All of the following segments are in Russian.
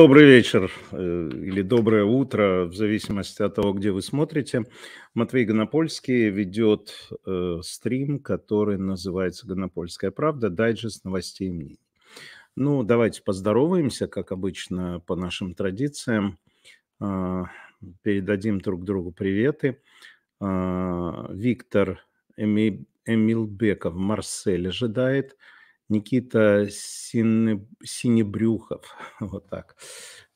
Добрый вечер э, или доброе утро, в зависимости от того, где вы смотрите. Матвей Гонопольский ведет э, стрим, который называется «Гонопольская правда. Дайджест новостей и мнений». Ну, давайте поздороваемся, как обычно, по нашим традициям. Э, передадим друг другу приветы. Э, Виктор Эми, Эмилбеков в Марселе ожидает. Э, Никита Синебрюхов. Вот так.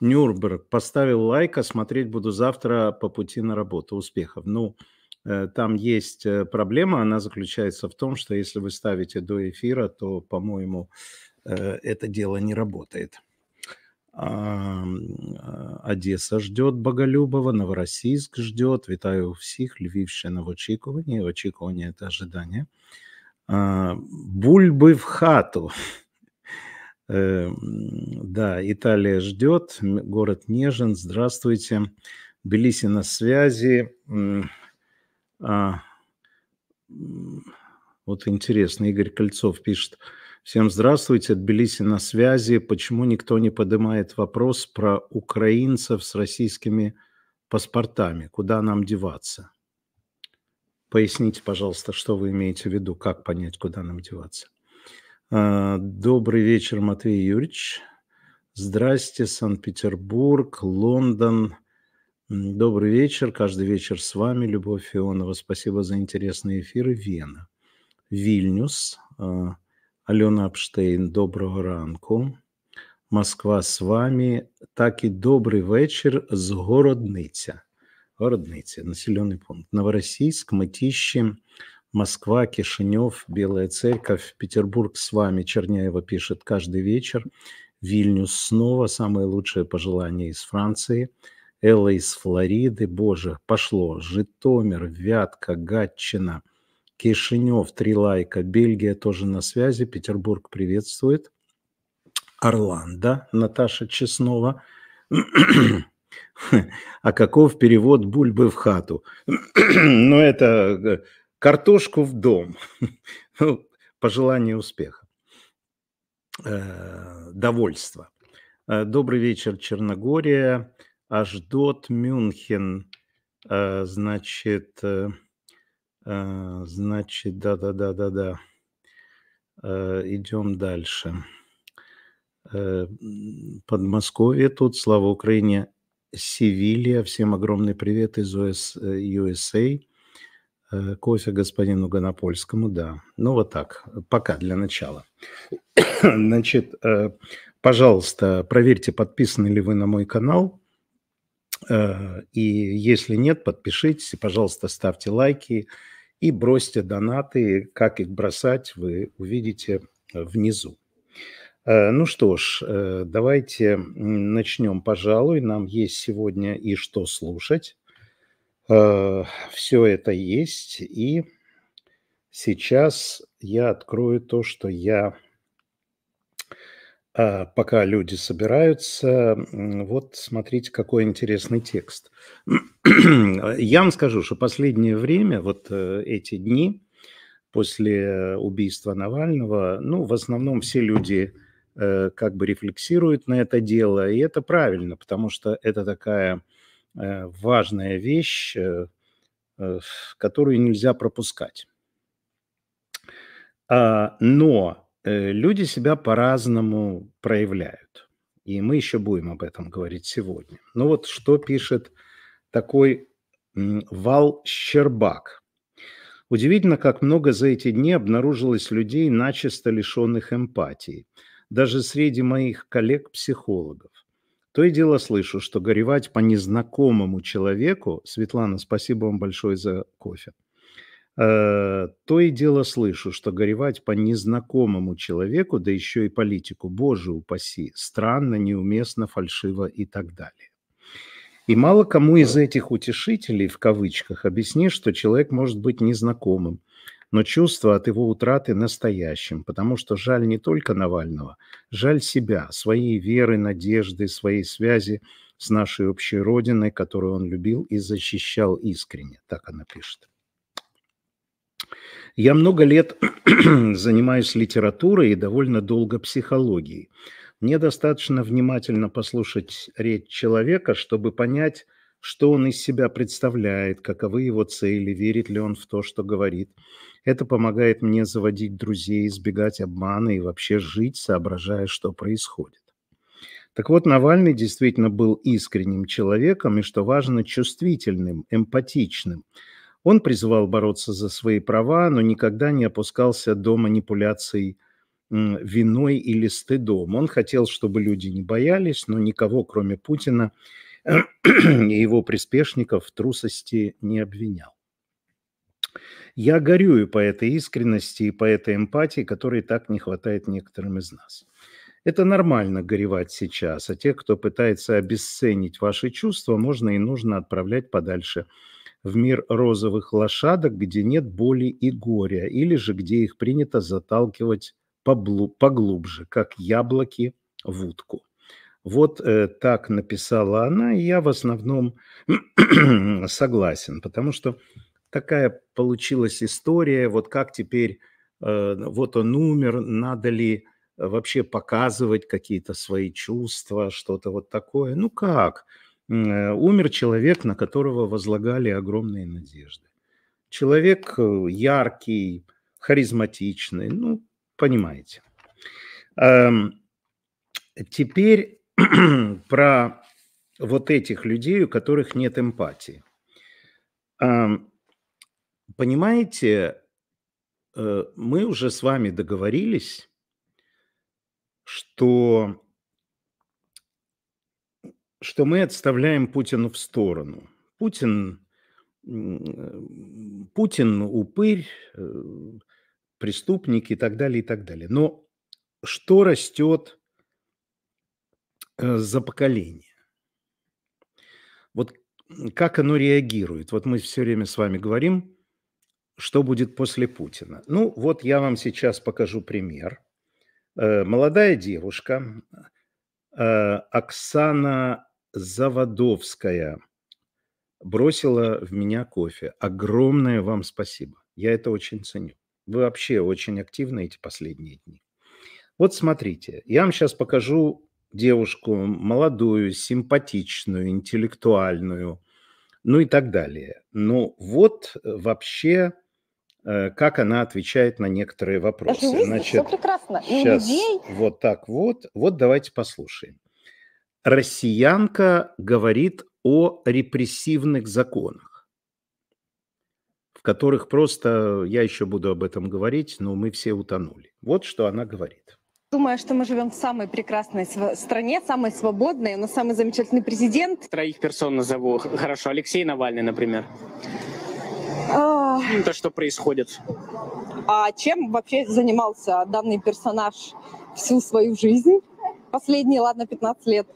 Нюрберг. поставил лайк, а смотреть буду завтра по пути на работу. Успехов. Ну, э, там есть э, проблема, она заключается в том, что если вы ставите до эфира, то, по-моему, э, это дело не работает. А, а, Одесса ждет Боголюбова, Новороссийск ждет. Витаю Вітаю всіх, Львівщина в очікуванні. Очікування – это ожидание. А, Бульбы в хату. Э, да, Италия ждет, город Нежин, здравствуйте. Белиси на связи. А, вот интересно, Игорь Кольцов пишет. Всем здравствуйте, от Тбилиси на связи. Почему никто не поднимает вопрос про украинцев с российскими паспортами? Куда нам деваться? Поясните, пожалуйста, что вы имеете в виду, как понять, куда нам деваться. А, добрый вечер, Матвей Юрьевич. Здрасте, Санкт-Петербург, Лондон. Добрый вечер, каждый вечер с вами, Любовь Фионова. Спасибо за интересные эфиры. Вена, Вильнюс, а, Алена Апштейн, доброго ранку. Москва с вами. Так и добрый вечер с городниця. Городниці, населений пункт. Новороссийск, Матищи, Москва, Кишинев, Белая Церковь, Петербург с вами. Черняева пишет каждый вечер. Вильнюс снова. Самое лучшее пожелание из Франции. Элла из Флориды. Боже, пошло. Житомир, Вятка, Гатчина, Кишинев, три лайка. Бельгия тоже на связи. Петербург приветствует. Орландо, Наташа Чеснова. А каков перевод бульбы в хату? ну, это э, картошку в дом. Ну, пожелание успеха. Э, довольство. Э, добрый вечер, Черногория. Аждот, Мюнхен. Э, значит, значит, да-да-да-да-да. Идем дальше. Подмосковье тут, слава Украине, Севилья. Всем огромный привет из US, USA. Э, э, кофе господину Гонопольскому, да. Ну вот так, пока для начала. Значит, э, пожалуйста, проверьте, подписаны ли вы на мой канал. И если нет, подпишитесь, пожалуйста, ставьте лайки и бросьте донаты. Как их бросать, вы увидите внизу. Э, ну что ж, э, давайте начнем, пожалуй. Нам есть сегодня и что слушать. Э, все это есть. И сейчас я открою то, что я... Пока люди собираются, вот смотрите, какой интересный текст. Я вам скажу, что последнее время, вот эти дни после убийства Навального, ну, в основном все люди Э, как бы рефлексирует на это дело, и это правильно, потому что это такая э, важная вещь, э, которую нельзя пропускать. А, но люди себя по-разному проявляют, и мы еще будем об этом говорить сегодня. Ну вот что пишет такой Вал Щербак – Удивительно, как много за эти дни обнаружилось людей, начисто лишенных эмпатии даже среди моих коллег-психологов. То и дело слышу, что горевать по незнакомому человеку, Светлана, спасибо вам большое за кофе, э, то и дело слышу, что горевать по незнакомому человеку, да еще и политику, боже упаси, странно, неуместно, фальшиво и так далее. И мало кому из этих утешителей, в кавычках, объясни, что человек может быть незнакомым, но чувство от его утраты настоящим, потому что жаль не только Навального, жаль себя, своей веры, надежды, своей связи с нашей общей родиной, которую он любил и защищал искренне. Так она пишет. Я много лет занимаюсь литературой и довольно долго психологией. Мне достаточно внимательно послушать речь человека, чтобы понять, что он из себя представляет, каковы его цели, верит ли он в то, что говорит, это помогает мне заводить друзей, избегать обмана и вообще жить, соображая, что происходит. Так вот, Навальный действительно был искренним человеком и, что важно, чувствительным, эмпатичным. Он призывал бороться за свои права, но никогда не опускался до манипуляций виной или стыдом. Он хотел, чтобы люди не боялись, но никого, кроме Путина и его приспешников, в трусости не обвинял. Я горюю по этой искренности и по этой эмпатии, которой так не хватает некоторым из нас. Это нормально горевать сейчас, а тех, кто пытается обесценить ваши чувства, можно и нужно отправлять подальше в мир розовых лошадок, где нет боли и горя, или же где их принято заталкивать поглубже, как яблоки в утку. Вот э, так написала она, и я в основном согласен, потому что Какая получилась история, вот как теперь, э, вот он умер, надо ли э, вообще показывать какие-то свои чувства, что-то вот такое. Ну как? Э, умер человек, на которого возлагали огромные надежды. Человек яркий, харизматичный, ну, понимаете. Эм, теперь про вот этих людей, у которых нет эмпатии. Эм, понимаете, э, мы уже с вами договорились, что, что мы отставляем Путина в сторону. Путин, Путин упырь, э, преступник и так далее, и так далее. Но что растет э, за поколение? Вот как оно реагирует? Вот мы все время с вами говорим – что будет после Путина. Ну, вот я вам сейчас покажу пример. Э, молодая девушка э, Оксана Заводовская бросила в меня кофе. Огромное вам спасибо. Я это очень ценю. Вы вообще очень активны эти последние дни. Вот смотрите, я вам сейчас покажу девушку молодую, симпатичную, интеллектуальную, ну и так далее. Но ну вот э, вообще Э, как она отвечает на некоторые вопросы. Жизнь, Значит, все прекрасно. И сейчас людей... вот так вот. Вот давайте послушаем. Россиянка говорит о репрессивных законах, в которых просто, я еще буду об этом говорить, но мы все утонули. Вот что она говорит. Думаю, что мы живем в самой прекрасной стране, самой свободной, у нас самый замечательный президент. Троих персон назову. Хорошо, Алексей Навальный, например. А то, что происходит. А чем вообще занимался данный персонаж всю свою жизнь? Последние, ладно, 15 лет.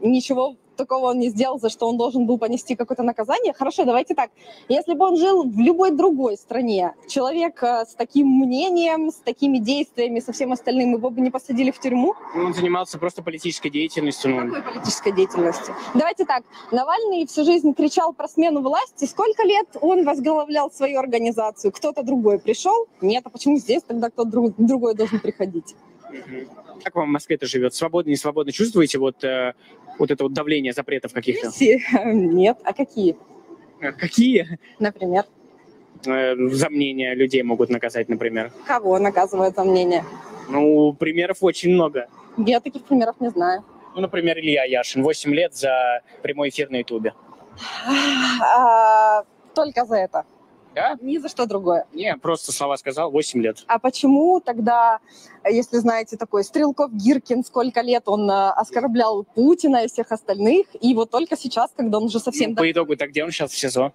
Ничего такого он не сделал, за что он должен был понести какое-то наказание. Хорошо, давайте так. Если бы он жил в любой другой стране, человек э, с таким мнением, с такими действиями, со всем остальным, его бы не посадили в тюрьму? Ну, он занимался просто политической деятельностью. Ну. Какой политической деятельностью? Давайте так. Навальный всю жизнь кричал про смену власти. Сколько лет он возглавлял свою организацию? Кто-то другой пришел? Нет, а почему здесь тогда кто-то другой должен приходить? Как вам в Москве-то живет? Свободно, не свободно чувствуете вот э, вот это вот давление запретов каких-то? Э, нет, а какие? А какие? Например? Э, за мнение людей могут наказать, например. Кого наказывают за мнение? Ну, примеров очень много. Я таких примеров не знаю. Ну, например, Илья Яшин, 8 лет за прямой эфир на Ютубе. А, только за это. Да, Ни за что другое. Не, просто слова сказал, 8 лет. А почему тогда, если знаете, такой Стрелков Гиркин, сколько лет он э, оскорблял Путина и всех остальных, и вот только сейчас, когда он уже совсем... Ну, по итогу, так где он сейчас в СИЗО?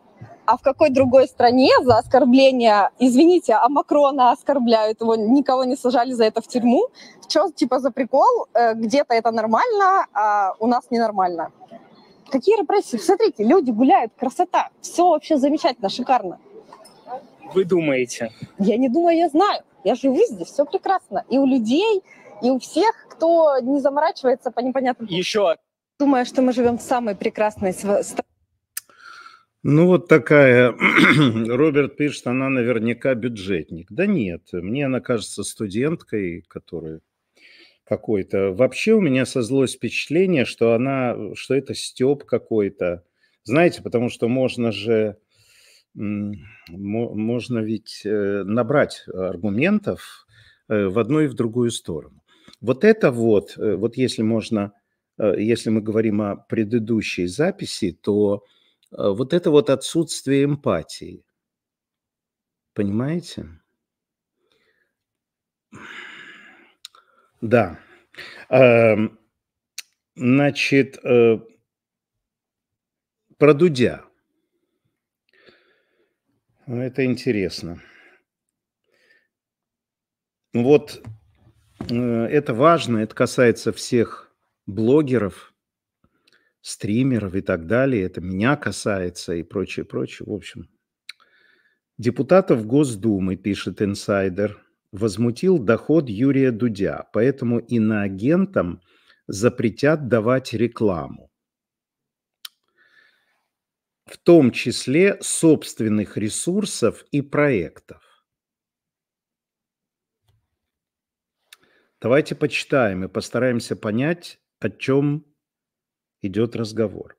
а в какой другой стране за оскорбление, извините, а Макрона оскорбляют, его никого не сажали за это в тюрьму. Что, типа, за прикол? Э, где-то это нормально, а у нас ненормально. Какие репрессии? Смотрите, люди гуляют, красота, все вообще замечательно, шикарно вы думаете? Я не думаю, я знаю. Я живу здесь, все прекрасно. И у людей, и у всех, кто не заморачивается по непонятным... Еще. Думаю, что мы живем в самой прекрасной стране. Ну вот такая, Роберт пишет, она наверняка бюджетник. Да нет, мне она кажется студенткой, которая какой-то. Вообще у меня создалось впечатление, что она, что это степ какой-то. Знаете, потому что можно же можно ведь э, набрать аргументов э, в одну и в другую сторону. Вот это вот, э, вот если можно, если мы говорим о предыдущей записи, то вот это вот отсутствие эмпатии. Понимаете? Да. Эм, значит, про Дудя – ну, это интересно. Ну, вот э, это важно, это касается всех блогеров, стримеров и так далее. Это меня касается и прочее, прочее. В общем, депутатов Госдумы, пишет инсайдер, возмутил доход Юрия Дудя, поэтому иноагентам запретят давать рекламу в том числе собственных ресурсов и проектов. Давайте почитаем и постараемся понять, о чем идет разговор.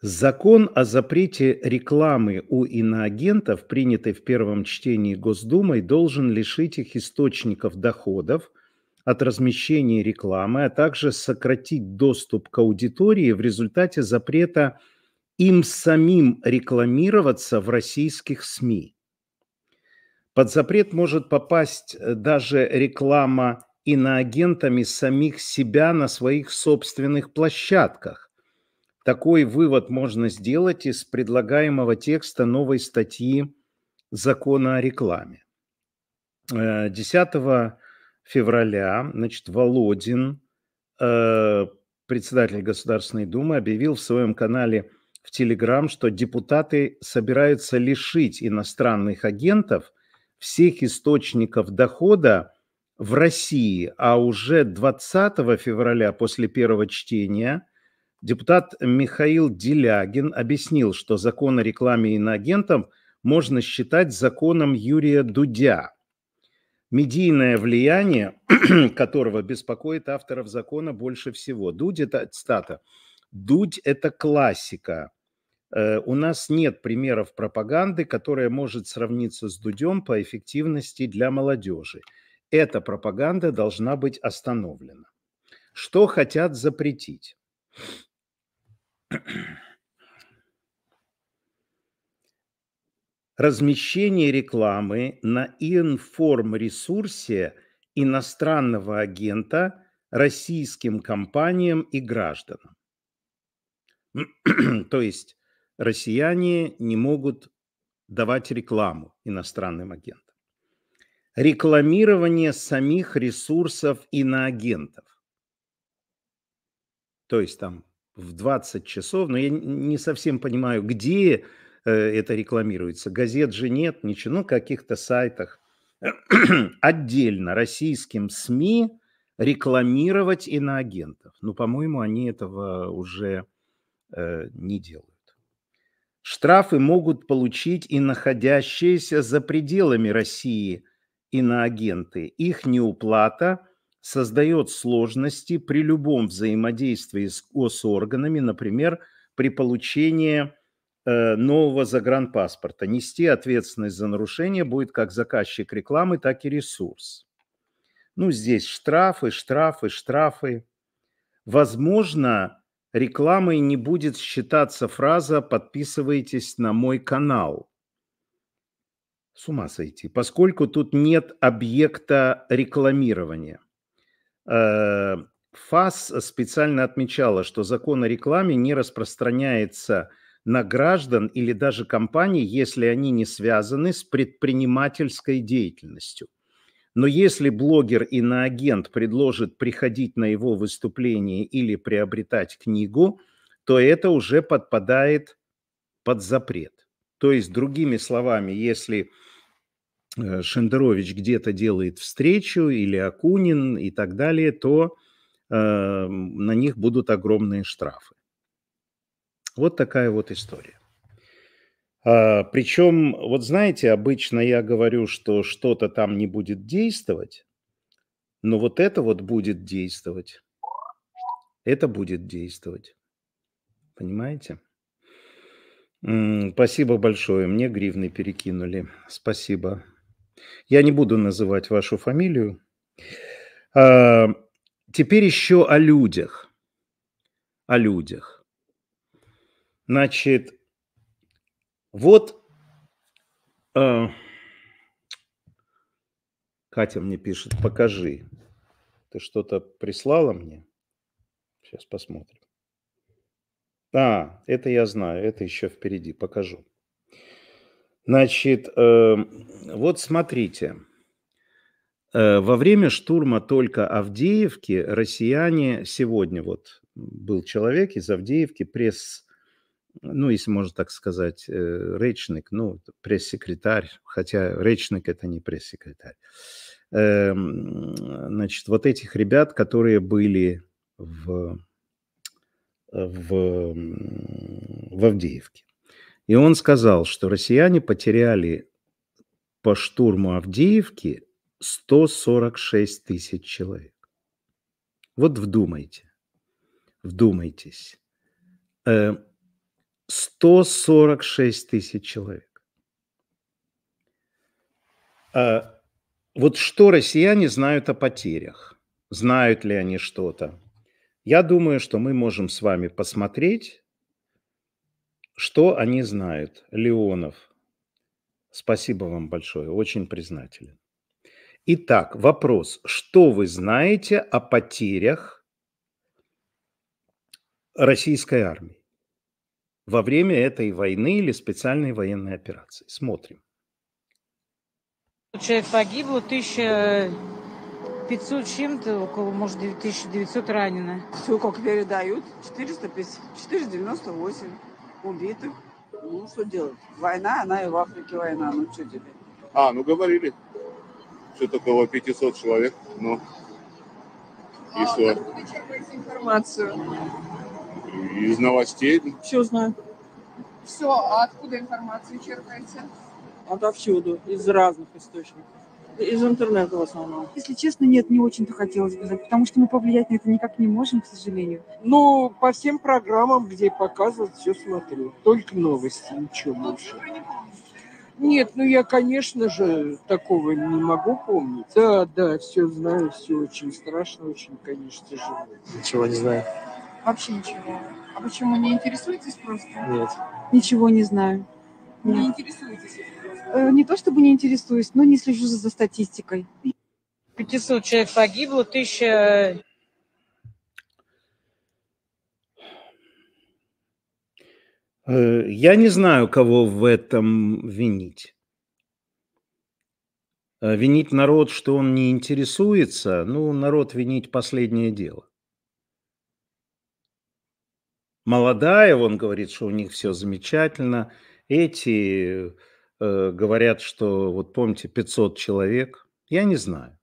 Закон о запрете рекламы у иноагентов, принятый в первом чтении Госдумой, должен лишить их источников доходов от размещения рекламы, а также сократить доступ к аудитории в результате запрета рекламы им самим рекламироваться в российских СМИ. Под запрет может попасть э, даже реклама иноагентами самих себя на своих собственных площадках. Такой вывод можно сделать из предлагаемого текста новой статьи закона о рекламе. 10 э, февраля, значит, Володин, э, председатель Государственной Думы, объявил в своем канале в Телеграм, что депутаты собираются лишить иностранных агентов всех источников дохода в России, а уже 20 февраля после первого чтения депутат Михаил Делягин объяснил, что закон о рекламе иноагентов можно считать законом Юрия Дудя – медийное влияние которого беспокоит авторов закона больше всего. Дудь – это, цитата, «Дудь – это классика. Э, у нас нет примеров пропаганды, которая может сравниться с Дудем по эффективности для молодежи. Эта пропаганда должна быть остановлена. Что хотят запретить? Размещение рекламы на информресурсе иностранного агента российским компаниям и гражданам. То есть россияне не могут давать рекламу иностранным агентам. Рекламирование самих ресурсов иноагентов. То есть там в 20 часов, но я не совсем понимаю, где э, это рекламируется. Газет же нет, ничего, ну, каких-то сайтах. Отдельно российским СМИ рекламировать иноагентов. Ну, по-моему, они этого уже э, не делают. Штрафы могут получить и находящиеся за пределами России иноагенты. Их неуплата создает сложности при любом взаимодействии с госорганами, например, при получении э, нового загранпаспорта. Нести ответственность за нарушение будет как заказчик рекламы, так и ресурс. Ну, здесь штрафы, штрафы, штрафы. Возможно, рекламой не будет считаться фраза «подписывайтесь на мой канал». С ума сойти, поскольку тут нет объекта рекламирования. Э, ФАС специально отмечала, что закон о рекламе не распространяется на граждан или даже компаний, если они не связаны с предпринимательской деятельностью. Но если блогер и иноагент предложит приходить на его выступление или приобретать книгу, то это уже подпадает под запрет. То есть, другими словами, если э, Шендерович где-то делает встречу или Акунин и так далее, то э, на них будут огромные штрафы. Вот такая вот история. А, Причем, вот знаете, обычно я говорю, что что-то там не будет действовать, но вот это вот будет действовать. Это будет действовать. Понимаете? Спасибо большое. Мне гривны перекинули. Спасибо. Я не буду называть вашу фамилию. А, теперь еще о людях. О людях. Значит, вот э, Катя мне пишет, покажи. Ты что-то прислала мне? Сейчас посмотрим. А, это я знаю, это еще впереди, покажу. Значит, э, вот смотрите. Э, во время штурма только Авдеевки россияне сегодня вот был человек из Авдеевки, пресс ну, если можно так сказать, э, речник, ну, пресс-секретарь, хотя речник – это не пресс-секретарь. Эм, значит, вот этих ребят, которые были в, в, в Авдеевке. И он сказал, что россияне потеряли по штурму Авдеевки 146 тысяч человек. Вот вдумайте, вдумайтесь. Эм, 146 тысяч человек. А, вот что россияне знают о потерях? Знают ли они что-то? Я думаю, что мы можем с вами посмотреть, что они знают. Леонов, спасибо вам большое, очень признателен. Итак, вопрос, что вы знаете о потерях российской армии? во время этой войны или специальной военной операции. Смотрим. Человек погибло, 1500 чем-то, около, может, 1900 ранено. Все, как передают, 450, 498 убитых. Ну, что делать? Война, она и в Африке война, ну, что делать? А, ну, говорили, что-то около 500 человек, ну, и а, что? информацию? Из новостей. Все знаю. Все, а откуда информацию черпаете? Отовсюду, из разных источников. Из интернета в основном. Если честно, нет, не очень-то хотелось бы знать, потому что мы повлиять на это никак не можем, к сожалению. Ну, по всем программам, где показывают, все смотрю. Только новости, ничего больше. Нет, ну я, конечно же, такого не могу помнить. Да, да, все знаю, все очень страшно, очень, конечно, тяжело. Ничего не знаю. Вообще ничего. А почему не интересуетесь просто? Нет. Ничего не знаю. Нет. Не интересуетесь? Э, не то чтобы не интересуюсь, но не слежу за, за статистикой. 500 человек погибло, 1000... Э, я не знаю, кого в этом винить. Э, винить народ, что он не интересуется, ну, народ винить последнее дело молодая, он говорит, что у них все замечательно. Эти э, говорят, что, вот помните, 500 человек. Я не знаю.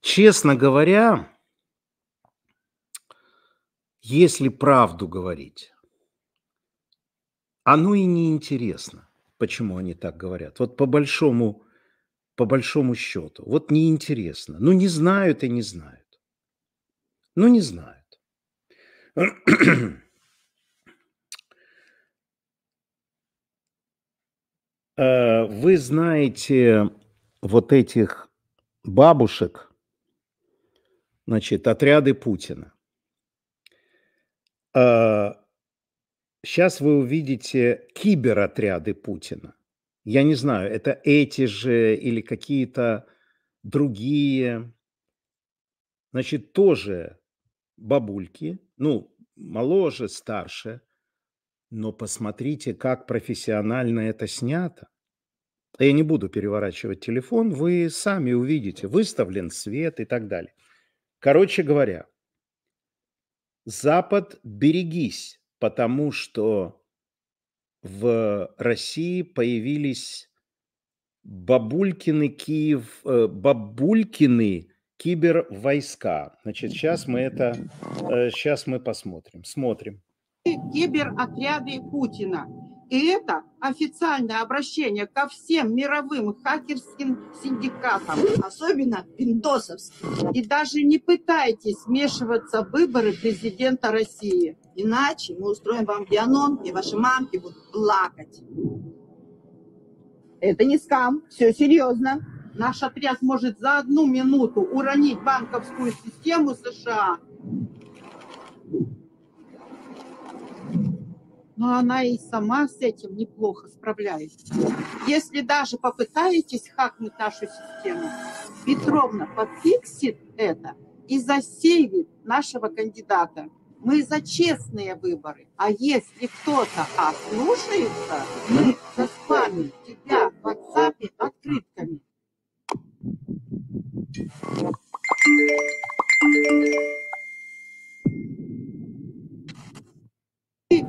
Честно говоря, если правду говорить, оно и не интересно, почему они так говорят. Вот по большому, по большому счету, вот неинтересно. Ну, не знают и не знают. Ну, не знают. Э, вы знаете вот этих бабушек, значит, отряды Путина. Сейчас э, вы увидите киберотряды Путина. Я не знаю, это эти же или какие-то другие. Значит, тоже бабульки – ну, моложе, старше, но посмотрите, как профессионально это снято. Я не буду переворачивать телефон, вы сами увидите, выставлен свет и так далее. Короче говоря, Запад, берегись, потому что в России появились бабулькины Киев, э, бабулькины кибервойска. Значит, сейчас мы это, сейчас э, мы посмотрим. Смотрим. Киберотряды Путина. И это официальное обращение ко всем мировым хакерским синдикатам, особенно пиндосовским. И даже не пытайтесь смешиваться в выборы президента России. Иначе мы устроим вам Дианон, и ваши мамки будут плакать. Это не скам, все серьезно. Наш отряд может за одну минуту уронить банковскую систему США. Но она и сама с этим неплохо справляется. Если даже попытаетесь хакнуть нашу систему, Петровна подфиксит это и засеет нашего кандидата. Мы за честные выборы. А если кто-то ослушается, мы заспамим тебя в WhatsApp открытками.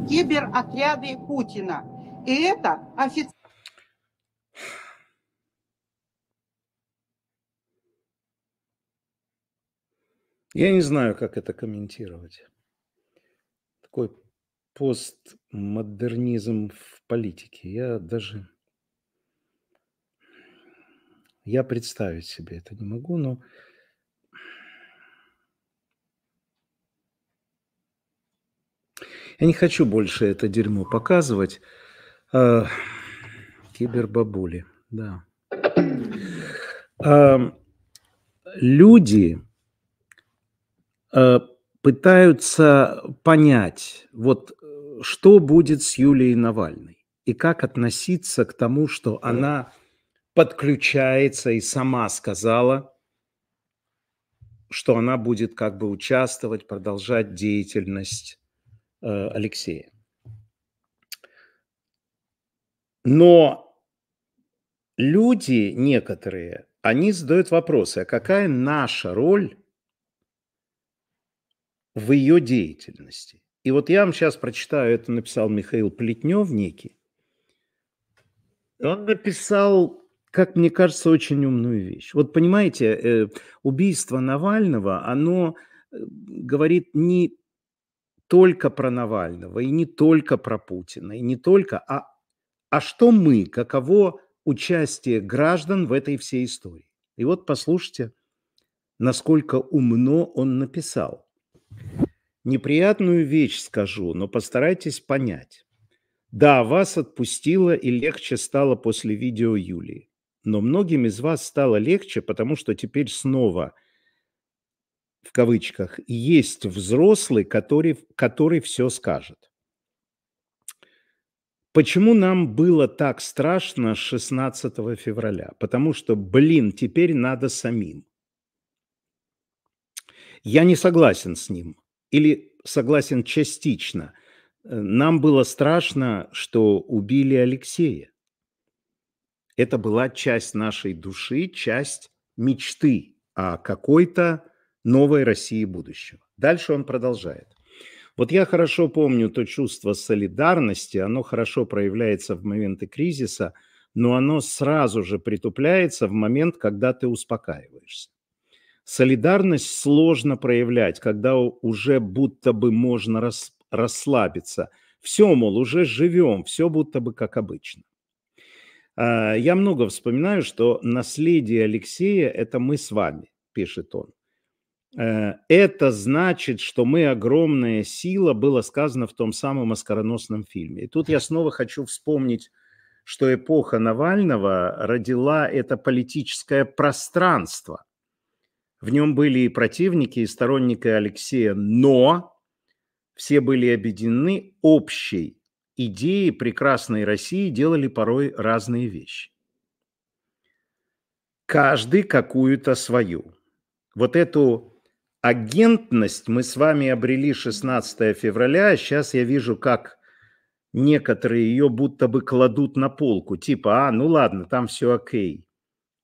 Киберотряды Путина. И это официально. Я не знаю, как это комментировать. Такой постмодернизм в политике. Я даже я представить себе это не могу, но я не хочу больше это дерьмо показывать. Э, кибербабули, да. Эм, люди э, пытаются понять, вот э, что будет с Юлией Навальной и как относиться к тому, что она подключается и сама сказала, что она будет как бы участвовать, продолжать деятельность э, Алексея. Но люди некоторые, они задают вопросы, а какая наша роль в ее деятельности? И вот я вам сейчас прочитаю, это написал Михаил Плетнев некий. Он написал как мне кажется, очень умную вещь. Вот понимаете, э, убийство Навального, оно э, говорит не только про Навального, и не только про Путина, и не только, а, а что мы, каково участие граждан в этой всей истории. И вот послушайте, насколько умно он написал. Неприятную вещь скажу, но постарайтесь понять. Да, вас отпустило и легче стало после видео Юлии но многим из вас стало легче, потому что теперь снова в кавычках есть взрослый, который, который все скажет. Почему нам было так страшно 16 февраля? Потому что, блин, теперь надо самим. Я не согласен с ним или согласен частично. Э, нам было страшно, что убили Алексея это была часть нашей души, часть мечты о какой-то новой России будущего. Дальше он продолжает. Вот я хорошо помню то чувство солидарности, оно хорошо проявляется в моменты кризиса, но оно сразу же притупляется в момент, когда ты успокаиваешься. Солидарность сложно проявлять, когда уже будто бы можно расслабиться. Все, мол, уже живем, все будто бы как обычно. А, я много вспоминаю, что наследие Алексея – это мы с вами, пишет он. Э, это значит, что мы огромная сила, было сказано в том самом оскароносном фильме. И тут я снова хочу вспомнить, что эпоха Навального родила это политическое пространство. В нем были и противники, и сторонники Алексея, но все были объединены общей идеи прекрасной России делали порой разные вещи. Каждый какую-то свою. Вот эту агентность мы с вами обрели 16 февраля, а сейчас я вижу, как некоторые ее будто бы кладут на полку, типа, а, ну ладно, там все окей,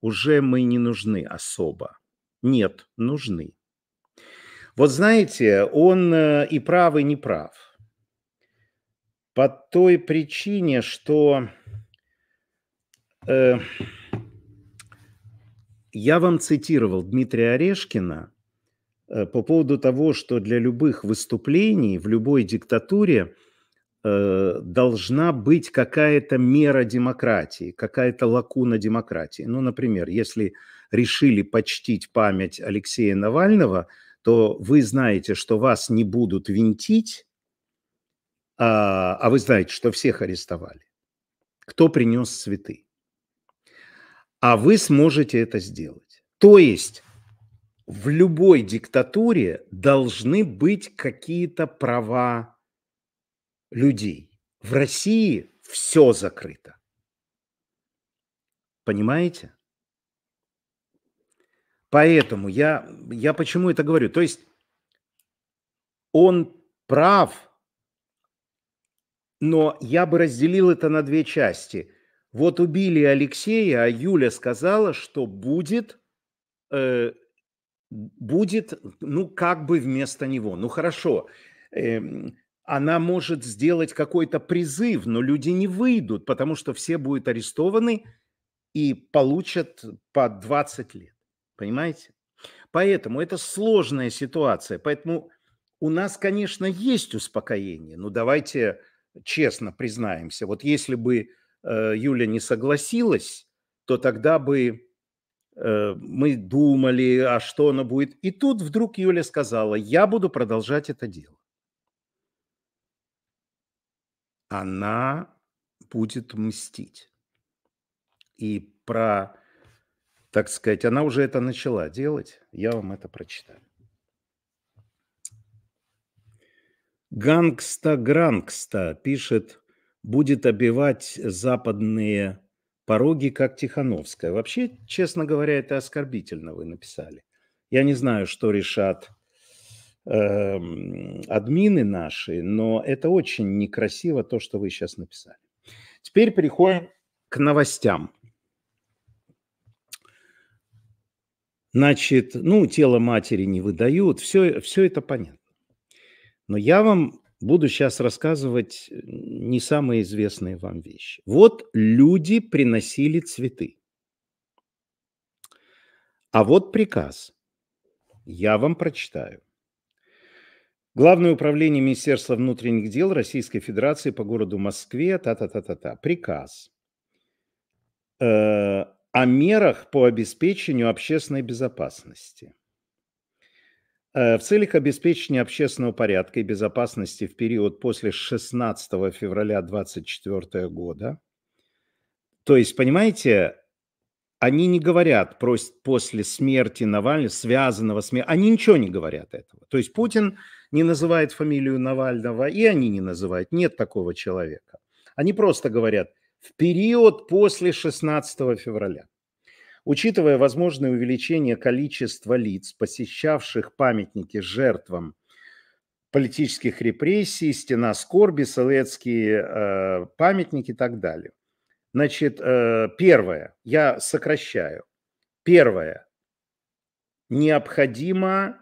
уже мы не нужны особо. Нет, нужны. Вот знаете, он э, и прав, и не прав. По той причине, что э, я вам цитировал Дмитрия Орешкина э, по поводу того, что для любых выступлений в любой диктатуре э, должна быть какая-то мера демократии, какая-то лакуна демократии. Ну, например, если решили почтить память Алексея Навального, то вы знаете, что вас не будут винтить, а, а вы знаете, что всех арестовали. Кто принес цветы? А вы сможете это сделать. То есть в любой диктатуре должны быть какие-то права людей. В России все закрыто. Понимаете? Поэтому я, я почему это говорю? То есть он прав, но я бы разделил это на две части. Вот убили Алексея, а Юля сказала, что будет, э, будет, ну, как бы вместо него. Ну, хорошо. Э, она может сделать какой-то призыв, но люди не выйдут, потому что все будут арестованы и получат по 20 лет. Понимаете? Поэтому это сложная ситуация. Поэтому у нас, конечно, есть успокоение. Но ну, давайте честно признаемся, вот если бы э, Юля не согласилась, то тогда бы э, мы думали, а что она будет. И тут вдруг Юля сказала, я буду продолжать это дело. Она будет мстить. И про, так сказать, она уже это начала делать. Я вам это прочитаю. Гангста Грангста пишет, будет обивать западные пороги, как Тихановская. Вообще, честно говоря, это оскорбительно вы написали. Я не знаю, что решат э, админы наши, но это очень некрасиво то, что вы сейчас написали. Теперь переходим к новостям. Значит, ну, тело матери не выдают, все, все это понятно. Но я вам буду сейчас рассказывать э, не самые известные вам вещи. Вот люди приносили цветы. А вот приказ. Я вам прочитаю. Главное управление Министерства внутренних дел Российской Федерации по городу Москве, та-та-та-та-та, приказ э, о мерах по обеспечению общественной безопасности – Э, в целях обеспечения общественного порядка и безопасности в период после 16 февраля 2024 года, то есть, понимаете, они не говорят после смерти Навального, связанного с... Они ничего не говорят этого. То есть Путин не называет фамилию Навального, и они не называют. Нет такого человека. Они просто говорят в период после 16 февраля. Учитывая возможное увеличение количества лиц, посещавших памятники жертвам политических репрессий, стена скорби, советские э, памятники и так далее. Значит, э, первое, я сокращаю. Первое, необходимо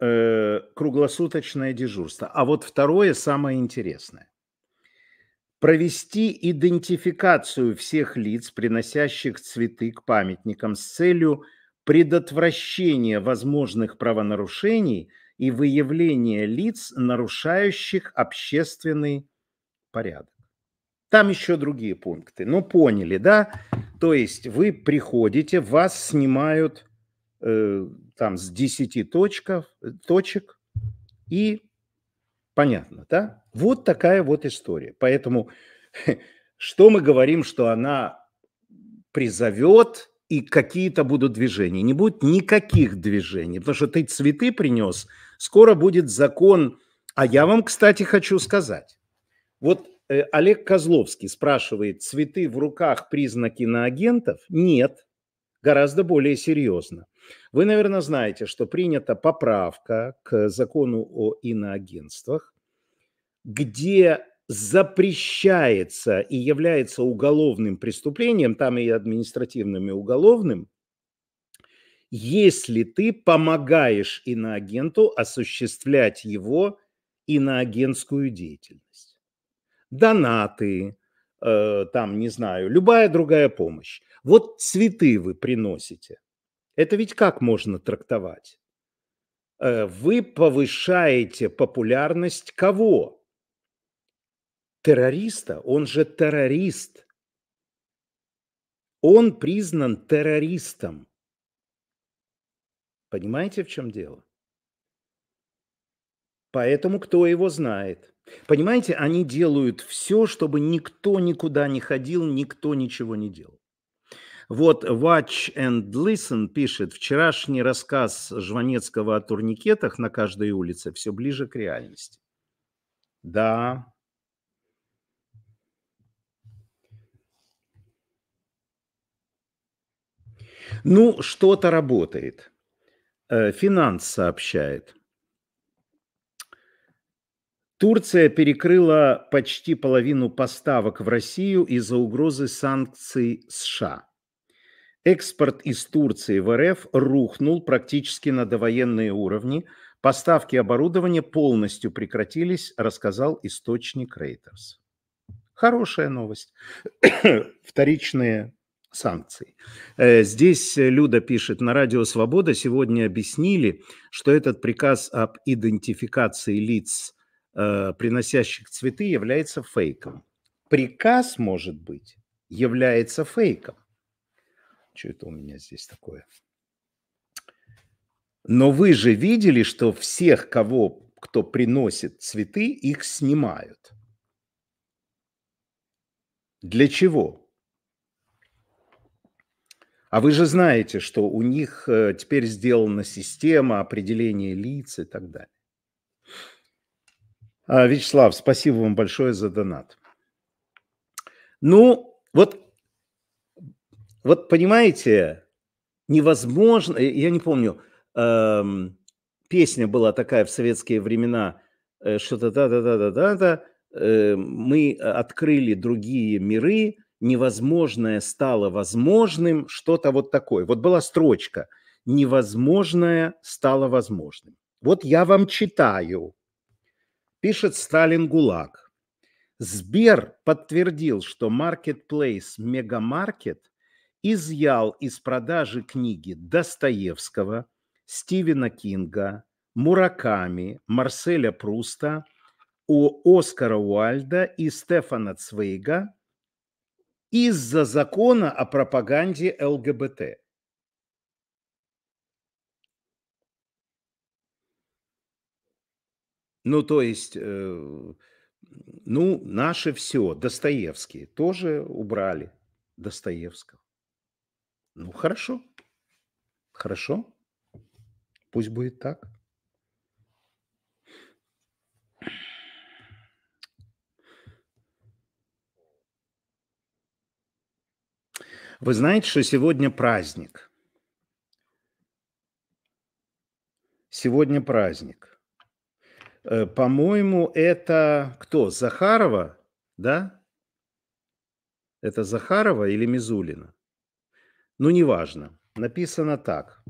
э, круглосуточное дежурство. А вот второе, самое интересное провести идентификацию всех лиц, приносящих цветы к памятникам с целью предотвращения возможных правонарушений и выявления лиц, нарушающих общественный порядок. Там еще другие пункты. Но ну, поняли, да? То есть вы приходите, вас снимают э, там с 10 точков, точек и понятно, да? Вот такая вот история. Поэтому что мы говорим, что она призовет и какие-то будут движения. Не будет никаких движений, потому что ты цветы принес, скоро будет закон. А я вам, кстати, хочу сказать. Вот э, Олег Козловский спрашивает, цветы в руках признаки на агентов? Нет, гораздо более серьезно. Вы, наверное, знаете, что принята поправка к закону о иноагентствах, где запрещается и является уголовным преступлением, там и административным, и уголовным, если ты помогаешь иноагенту осуществлять его иноагентскую деятельность. Донаты, э, там, не знаю, любая другая помощь. Вот цветы вы приносите. Это ведь как можно трактовать? Э, вы повышаете популярность кого? террориста, он же террорист. Он признан террористом. Понимаете, в чем дело? Поэтому кто его знает? Понимаете, они делают все, чтобы никто никуда не ходил, никто ничего не делал. Вот Watch and Listen пишет, вчерашний рассказ Жванецкого о турникетах на каждой улице все ближе к реальности. Да, Ну, что-то работает. Э, финанс сообщает. Турция перекрыла почти половину поставок в Россию из-за угрозы санкций США. Экспорт из Турции в РФ рухнул практически на довоенные уровни. Поставки оборудования полностью прекратились, рассказал источник Reuters. Хорошая новость. Вторичные санкций. Э, здесь э, Люда пишет, на радио «Свобода» сегодня объяснили, что этот приказ об идентификации лиц, э, приносящих цветы, является фейком. Приказ, может быть, является фейком. Что это у меня здесь такое? Но вы же видели, что всех, кого, кто приносит цветы, их снимают. Для чего? А вы же знаете, что у них э, теперь сделана система определения лиц и так далее. А, Вячеслав, спасибо вам большое за донат. Ну, вот, вот понимаете, невозможно, я не помню, эм, песня была такая в советские времена, э, что-то да-да-да-да-да, э, мы э, открыли другие миры, невозможное стало возможным, что-то вот такое. Вот была строчка «невозможное стало возможным». Вот я вам читаю. Пишет Сталин ГУЛАГ. Сбер подтвердил, что marketplace «Мегамаркет» изъял из продажи книги Достоевского, Стивена Кинга, Мураками, Марселя Пруста, у Оскара Уальда и Стефана Цвейга – из-за закона о пропаганде ЛГБТ. Ну, то есть, э, ну, наше все, Достоевские тоже убрали Достоевского. Ну, хорошо, хорошо, пусть будет так. Вы знаете, что сегодня праздник. Сегодня праздник. Э, по-моему, это кто? Захарова, да? Это Захарова или Мизулина? Ну, неважно. Написано так.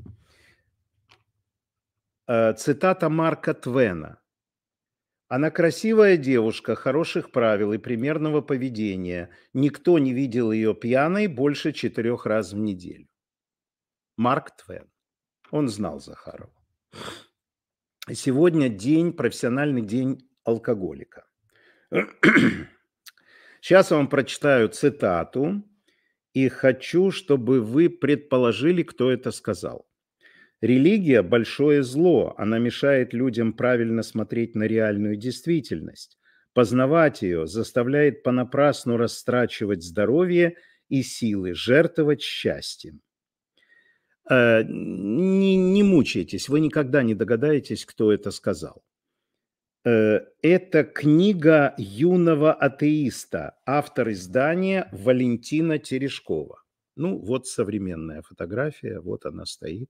Э, цитата Марка Твена. Она красивая девушка, хороших правил и примерного поведения. Никто не видел ее пьяной больше четырех раз в неделю. Марк Твен. Он знал Захарова. Сегодня день, профессиональный день алкоголика. Сейчас я вам прочитаю цитату и хочу, чтобы вы предположили, кто это сказал. Религия – большое зло, она мешает людям правильно смотреть на реальную действительность. Познавать ее заставляет понапрасну растрачивать здоровье и силы, жертвовать счастьем. Э, не, не мучайтесь, вы никогда не догадаетесь, кто это сказал. Э, это книга юного атеиста, автор издания Валентина Терешкова. Ну, вот современная фотография, вот она стоит.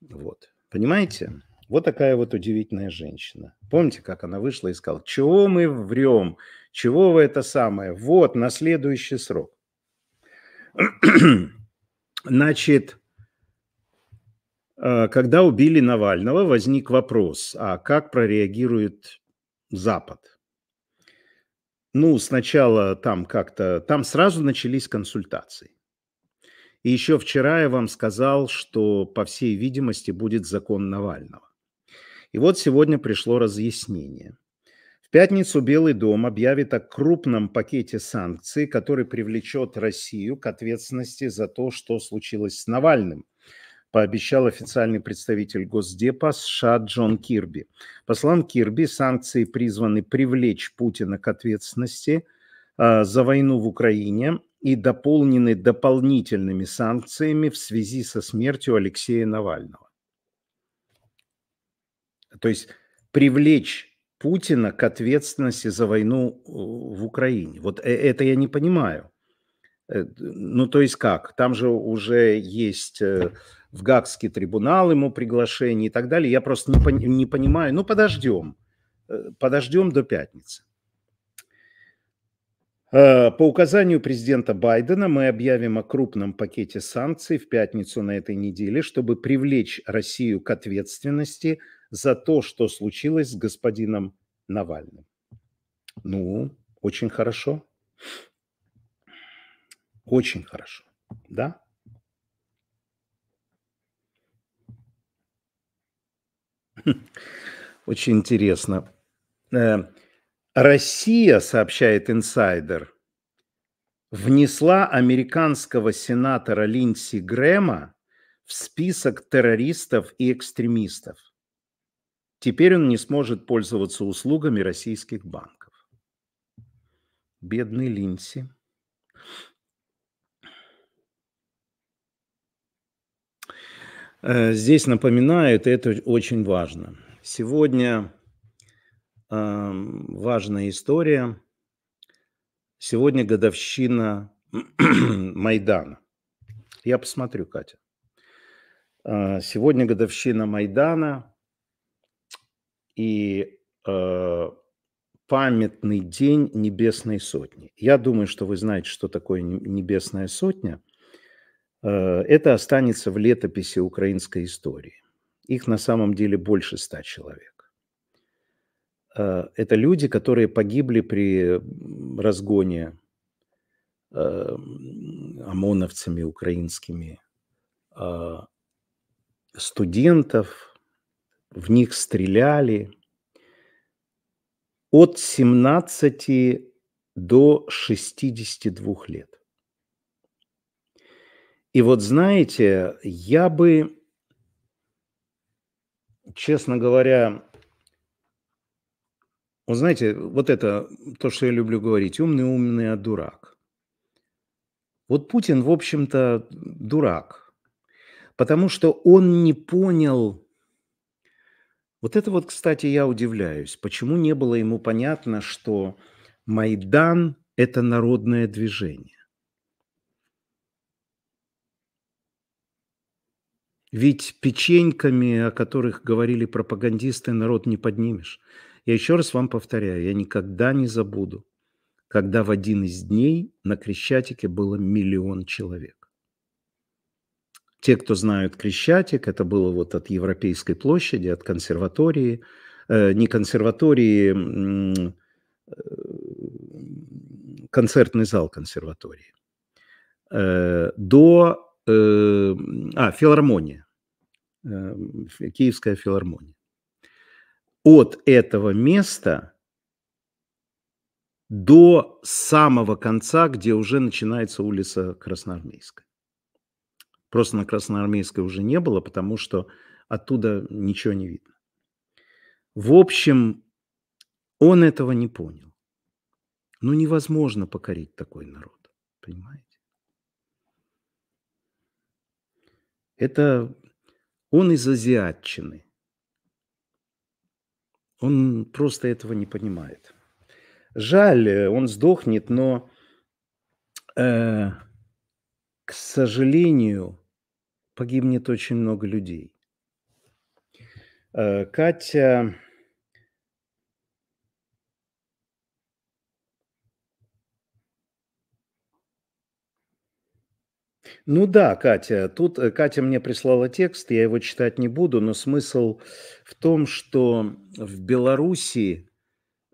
Вот. Понимаете? Вот такая вот удивительная женщина. Помните, как она вышла и сказала, чего мы врем, чего вы это самое, вот на следующий срок. Значит, э, когда убили Навального, возник вопрос, а как прореагирует Запад? Ну, сначала там как-то, там сразу начались консультации. И еще вчера я вам сказал, что, по всей видимости, будет закон Навального. И вот сегодня пришло разъяснение. В пятницу Белый дом объявит о крупном пакете санкций, который привлечет Россию к ответственности за то, что случилось с Навальным, пообещал официальный представитель Госдепа США Джон Кирби. По словам Кирби, санкции призваны привлечь Путина к ответственности а, за войну в Украине, и дополнены дополнительными санкциями в связи со смертью Алексея Навального. То есть привлечь Путина к ответственности за войну э, в Украине. Вот э, это я не понимаю. Э, ну, то есть как? Там же уже есть в Гагский трибунал ему приглашение и так далее. Я просто не, пон- не понимаю. Ну, подождем. Подождем до пятницы. Э, по указанию президента Байдена мы объявим о крупном пакете санкций в пятницу на этой неделе, чтобы привлечь Россию к ответственности за то, что случилось с господином Навальным. Ну, очень хорошо. Очень хорошо, да? Хм. Очень интересно. Э, Россия, сообщает инсайдер, внесла американского сенатора Линдси Грэма в список террористов и экстремистов. Теперь он не сможет пользоваться услугами российских банков. Бедный Линдси. Э, здесь напоминают, это очень важно. Сегодня важная история. Сегодня годовщина Майдана. Я посмотрю, Катя. А, сегодня годовщина Майдана и а, памятный день Небесной Сотни. Я думаю, что вы знаете, что такое Небесная Сотня. А, это останется в летописи украинской истории. Их на самом деле больше ста человек. Э, это люди, которые погибли при разгоне э, ОМОНовцами украинскими а, студентов, в них стреляли от 17 до 62 лет. И вот знаете, я бы, честно говоря, вы знаете, вот это то, что я люблю говорить, умный умный, а дурак. Вот Путин, в общем-то, дурак, потому что он не понял... Вот это вот, кстати, я удивляюсь, почему не было ему понятно, что Майдан – это народное движение. Ведь печеньками, о которых говорили пропагандисты, народ не поднимешь. Я еще раз вам повторяю, я никогда не забуду, когда в один из дней на Крещатике было миллион человек. Те, кто знают Крещатик, это было вот от Европейской площади, от консерватории, э, не консерватории, э, концертный зал консерватории, э, до, э, а, филармония, э, Киевская филармония от этого места до самого конца, где уже начинается улица Красноармейская. Просто на Красноармейской уже не было, потому что оттуда ничего не видно. В общем, он этого не понял. Ну, невозможно покорить такой народ, понимаете? Это он из азиатчины. Он просто этого не понимает. Жаль, э, он сдохнет, но, э, к сожалению, погибнет очень много людей. Э, Катя Ну да, Катя, тут э, Катя мне прислала текст, я его читать не буду, но смысл в том, что в Беларуси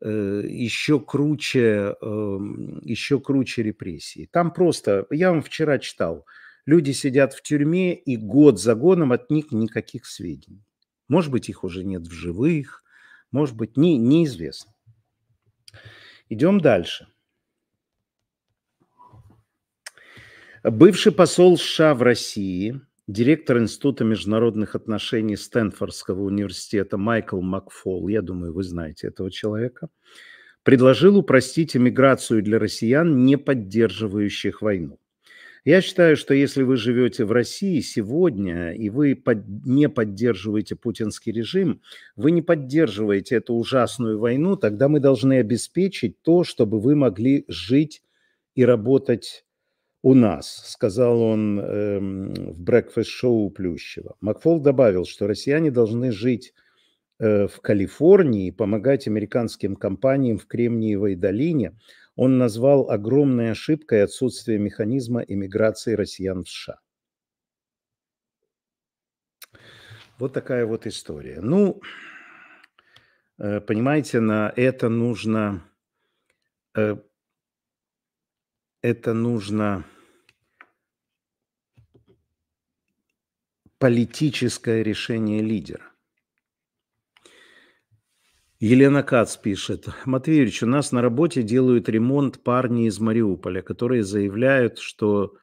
э, еще круче, э, эм, еще круче репрессии. Там просто, я вам вчера читал, люди сидят в тюрьме и год за годом от них никаких сведений. Может быть, их уже нет в живых, может быть, не, неизвестно. Идем дальше. Бывший посол США в России, директор Института международных отношений Стэнфордского университета Майкл Макфол, я думаю, вы знаете этого человека, предложил упростить иммиграцию для россиян, не поддерживающих войну. Я считаю, что если вы живете в России сегодня и вы под, не поддерживаете путинский режим, вы не поддерживаете эту ужасную войну, тогда мы должны обеспечить то, чтобы вы могли жить и работать у нас, сказал он эм, в брекфест-шоу Плющева. Макфол добавил, что россияне должны жить э, в Калифорнии, и помогать американским компаниям в Кремниевой долине. Он назвал огромной ошибкой отсутствие механизма иммиграции россиян в США. Вот такая вот история. Ну, э, понимаете, на это нужно, э, это нужно политическое решение лидера. Елена Кац пишет. Матвеевич, у нас на работе делают ремонт парни из Мариуполя, которые заявляют, что,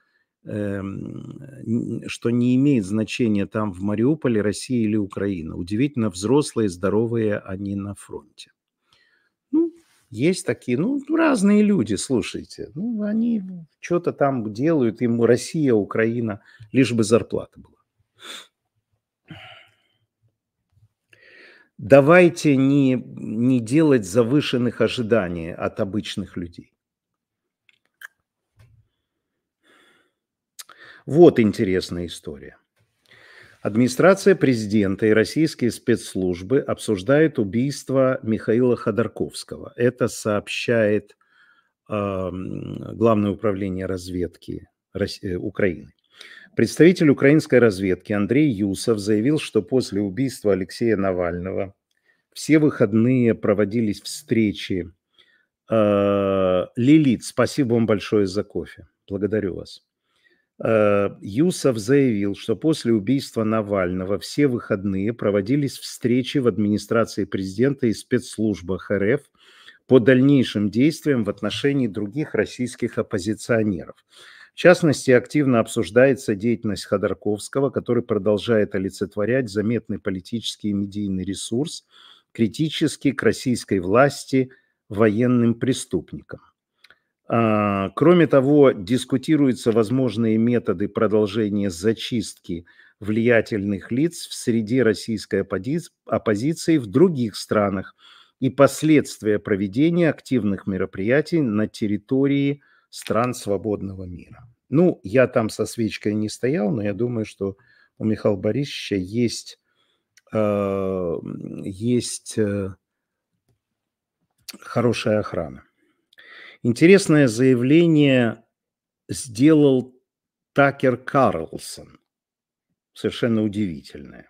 э, что не имеет значения там в Мариуполе Россия или Украина. Удивительно, взрослые, здоровые они на фронте. Ну, есть такие, ну, разные люди, слушайте. Ну, они что-то там делают, им Россия, Украина, лишь бы зарплата была. Давайте не, не делать завышенных ожиданий от обычных людей. Вот интересная история. Администрация президента и российские спецслужбы обсуждают убийство Михаила Ходорковского. Это сообщает э, Главное управление разведки России, э, Украины. Представитель украинской разведки Андрей Юсов заявил, что после убийства Алексея Навального все выходные проводились встречи. Э, Лилит, спасибо вам большое за кофе. Благодарю вас. Э, Юсов заявил, что после убийства Навального все выходные проводились встречи в администрации президента и спецслужбах РФ по дальнейшим действиям в отношении других российских оппозиционеров – в частности, активно обсуждается деятельность Ходорковского, который продолжает олицетворять заметный политический и медийный ресурс, критически к российской власти военным преступникам. А, кроме того, дискутируются возможные методы продолжения зачистки влиятельных лиц в среде российской оппозиции в других странах и последствия проведения активных мероприятий на территории стран свободного мира. Ну, я там со свечкой не стоял, но я думаю, что у Михаила Борисовича есть, э, есть э, хорошая охрана. Интересное заявление сделал Такер Карлсон. Совершенно удивительное.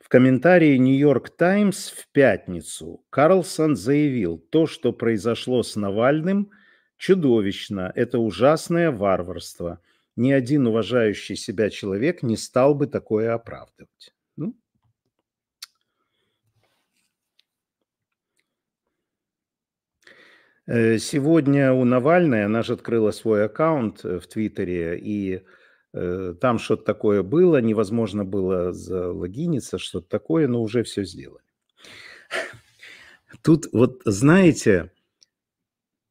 В комментарии «Нью-Йорк Таймс» в пятницу Карлсон заявил, то, что произошло с Навальным – чудовищно, это ужасное варварство. Ни один уважающий себя человек не стал бы такое оправдывать. Ну. Э, сегодня у Навальной, она же открыла свой аккаунт э, в Твиттере, и э, там что-то такое было, невозможно было залогиниться, что-то такое, но уже все сделали. Тут вот, знаете,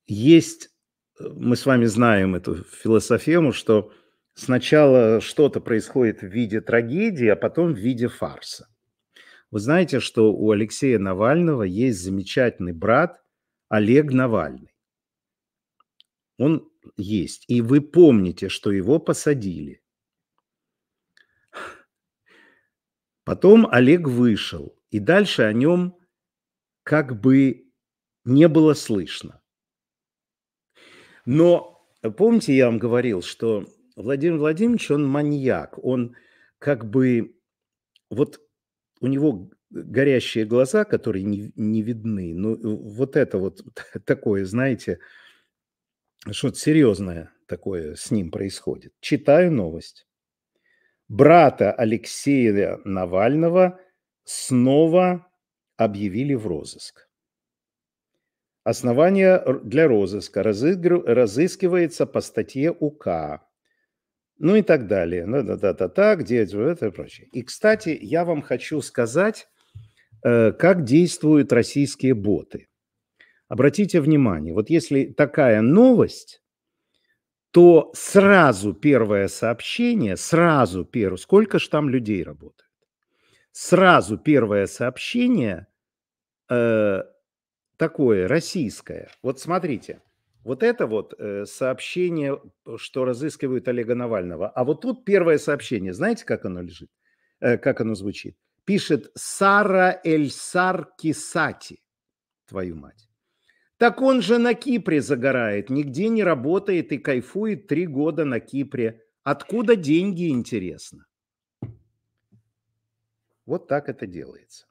есть мы с вами знаем эту философию, что сначала что-то происходит в виде трагедии, а потом в виде фарса. Вы знаете, что у Алексея Навального есть замечательный брат Олег Навальный. Он есть. И вы помните, что его посадили. Потом Олег вышел, и дальше о нем как бы не было слышно. Но помните, я вам говорил, что Владимир Владимирович, он маньяк, он как бы, вот у него горящие глаза, которые не, не видны, ну вот это вот такое, знаете, что-то серьезное такое с ним происходит. Читаю новость. Брата Алексея Навального снова объявили в розыск. Основание для розыска разыскивается по статье УК. Ну и так далее. Ну, да, да, да, да, где это и прочее. И, кстати, я вам хочу сказать, э, как действуют российские боты. Обратите внимание, вот если такая новость, то сразу первое сообщение, сразу первое, сколько же там людей работает, сразу первое сообщение э, такое российское. Вот смотрите, вот это вот э, сообщение, что разыскивают Олега Навального. А вот тут первое сообщение, знаете, как оно лежит, э, как оно звучит? Пишет Сара Эльсар Кисати, твою мать. Так он же на Кипре загорает, нигде не работает и кайфует три года на Кипре. Откуда деньги, интересно? Вот так это делается.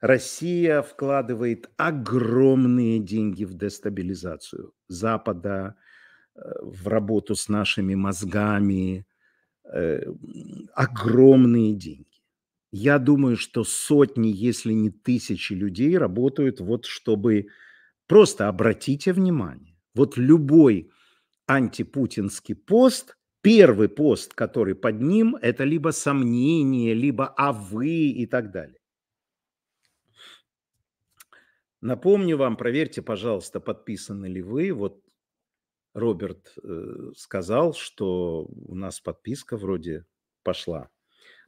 Россия вкладывает огромные деньги в дестабилизацию Запада, э, в работу с нашими мозгами, э, огромные деньги. Я думаю, что сотни, если не тысячи людей работают вот чтобы... Просто обратите внимание, вот любой антипутинский пост – первый пост, который под ним, это либо сомнение, либо «а вы» и так далее. Напомню вам, проверьте, пожалуйста, подписаны ли вы. Вот Роберт э, сказал, что у нас подписка вроде пошла.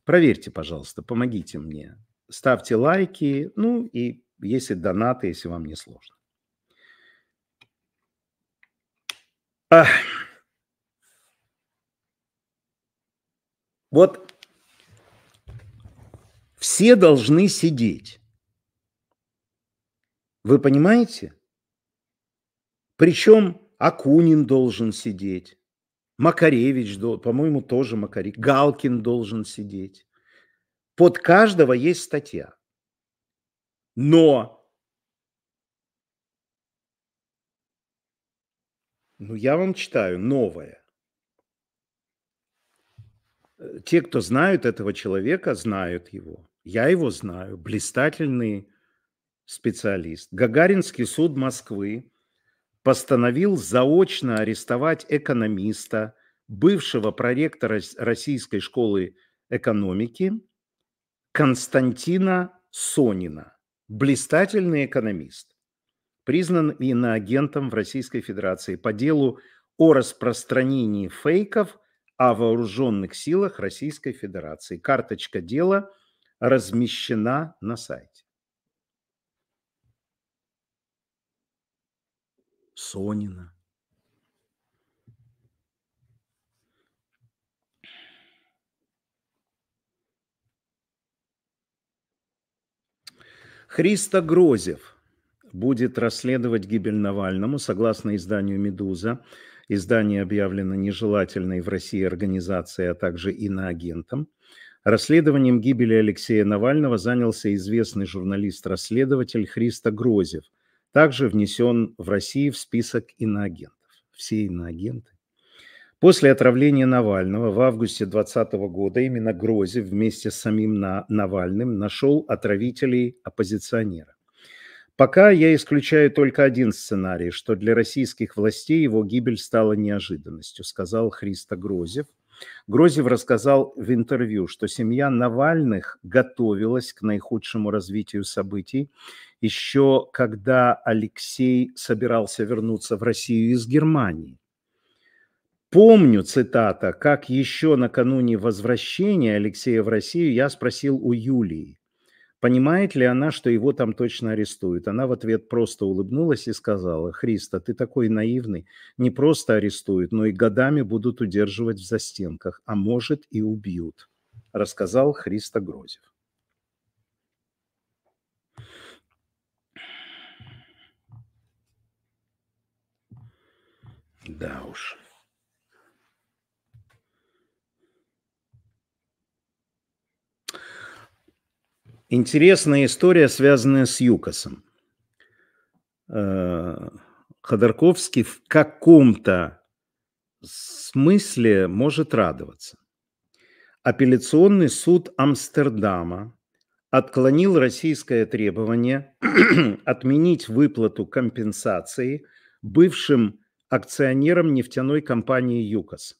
Проверьте, пожалуйста, помогите мне. Ставьте лайки, ну и если донаты, если вам не сложно. Вот все должны сидеть. Вы понимаете? Причем Акунин должен сидеть, Макаревич, по-моему, тоже Макарик, Галкин должен сидеть. Под каждого есть статья. Но Ну, я вам читаю новое. Э, те, кто знают этого человека, знают его. Я его знаю. Блистательный специалист, Гагаринский суд Москвы постановил заочно арестовать экономиста, бывшего проректора Российской школы экономики Константина Сонина, блистательный экономист, признан иноагентом в Российской Федерации по делу о распространении фейков о вооруженных силах Российской Федерации. Карточка дела размещена на сайте. Сонина. Христо Грозев будет расследовать гибель Навальному, согласно изданию «Медуза». Издание объявлено нежелательной в России организацией, а также иноагентом. Расследованием гибели Алексея Навального занялся известный журналист-расследователь Христо Грозев – также внесен в России в список иноагентов. Все иноагенты. После отравления Навального в августе 2020 года именно Грозев вместе с самим Навальным нашел отравителей оппозиционера. Пока я исключаю только один сценарий, что для российских властей его гибель стала неожиданностью, сказал Христо Грозев. Грозев рассказал в интервью, что семья Навальных готовилась к наихудшему развитию событий еще когда Алексей собирался вернуться в Россию из Германии. Помню, цитата, как еще накануне возвращения Алексея в Россию я спросил у Юлии, понимает ли она, что его там точно арестуют. Она в ответ просто улыбнулась и сказала, Христа, ты такой наивный, не просто арестуют, но и годами будут удерживать в застенках, а может и убьют, рассказал Христа Грозев. Да уж. Интересная история, связанная с Юкосом. Э, Ходорковский в каком-то смысле может радоваться. Апелляционный суд Амстердама отклонил российское требование отменить выплату компенсации бывшим акционером нефтяной компании «ЮКОС».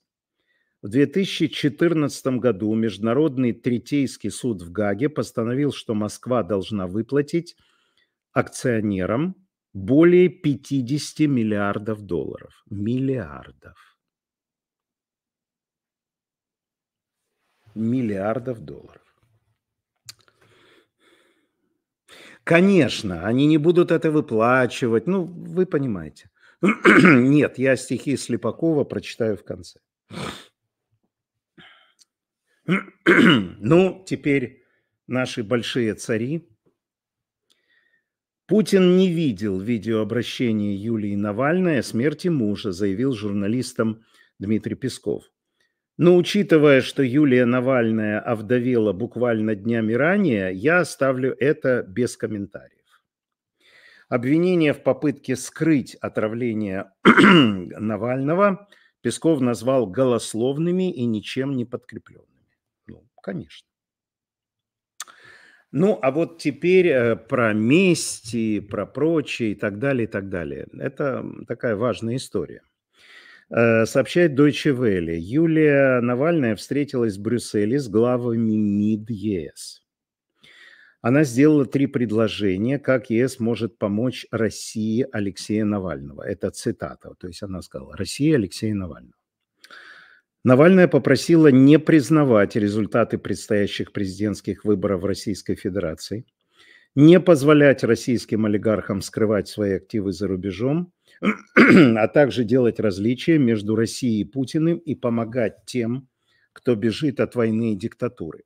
В 2014 году Международный Третейский суд в Гаге постановил, что Москва должна выплатить акционерам более 50 миллиардов долларов. Миллиардов. Миллиардов долларов. Конечно, они не будут это выплачивать. Ну, вы понимаете. Нет, я стихи Слепакова прочитаю в конце. Ну, теперь наши большие цари. Путин не видел видеообращения Юлии Навальной о смерти мужа, заявил журналистам Дмитрий Песков. Но учитывая, что Юлия Навальная овдовела буквально днями ранее, я оставлю это без комментариев. Обвинение в попытке скрыть отравление Навального Песков назвал голословными и ничем не подкрепленными. Ну, конечно. Ну, а вот теперь э, про мести, про прочее и так далее, и так далее. Это такая важная история. Э, сообщает Deutsche Welle. Юлия Навальная встретилась в Брюсселе с главами МИД ЕС. Она сделала три предложения, как ЕС может помочь России Алексея Навального. Это цитата. То есть она сказала «Россия Алексея Навального». Навальная попросила не признавать результаты предстоящих президентских выборов в Российской Федерации, не позволять российским олигархам скрывать свои активы за рубежом, а также делать различия между Россией и Путиным и помогать тем, кто бежит от войны и диктатуры.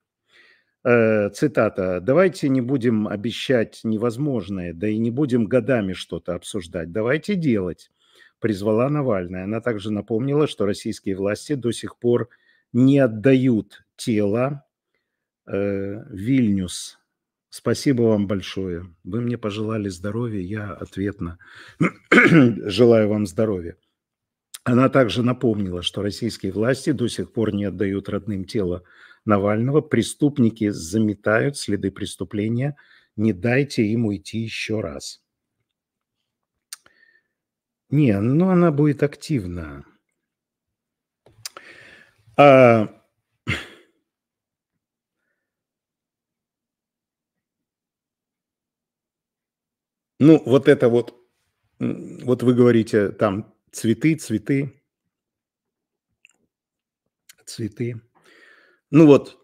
Э, цитата, давайте не будем обещать невозможное, да и не будем годами что-то обсуждать, давайте делать, призвала Навальная. Она также напомнила, что российские власти до сих пор не отдают тело э, Вильнюс. Спасибо вам большое. Вы мне пожелали здоровья, я ответно желаю вам здоровья. Она также напомнила, что российские власти до сих пор не отдают родным тело Навального, преступники заметают следы преступления, не дайте им уйти еще раз. Не, ну она будет активна. А... Ну, вот это вот, вот вы говорите там цветы, цветы, цветы. Ну вот,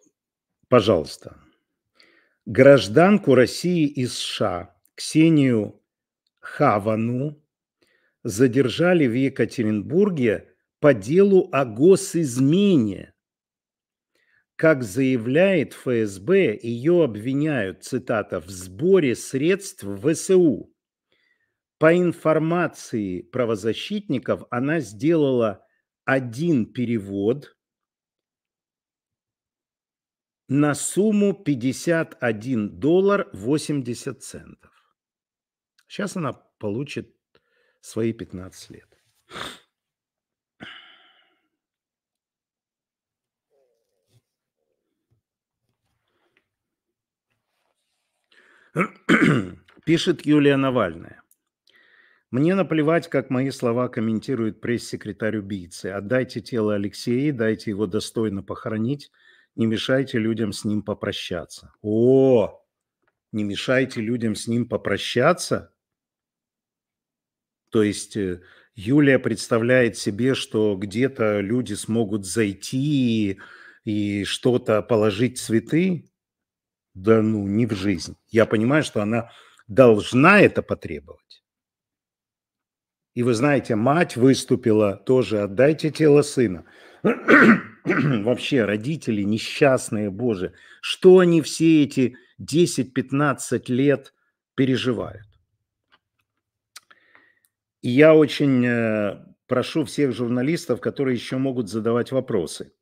пожалуйста, гражданку России и США Ксению Хавану задержали в Екатеринбурге по делу о госизмене. Как заявляет ФСБ, ее обвиняют, цитата, в сборе средств в ВСУ. По информации правозащитников, она сделала один перевод – на сумму 51 доллар 80 центов. Сейчас она получит свои 15 лет. Пишет Юлия Навальная. Мне наплевать, как мои слова комментирует пресс-секретарь убийцы. Отдайте тело Алексея, дайте его достойно похоронить не мешайте людям с ним попрощаться. О, не мешайте людям с ним попрощаться? То есть э, Юлия представляет себе, что где-то люди смогут зайти и, и что-то положить цветы? Да ну, не в жизнь. Я понимаю, что она должна это потребовать. И вы знаете, мать выступила тоже, отдайте тело сына. вообще родители несчастные, боже, что они все эти 10-15 лет переживают. И я очень э, прошу всех журналистов, которые еще могут задавать вопросы.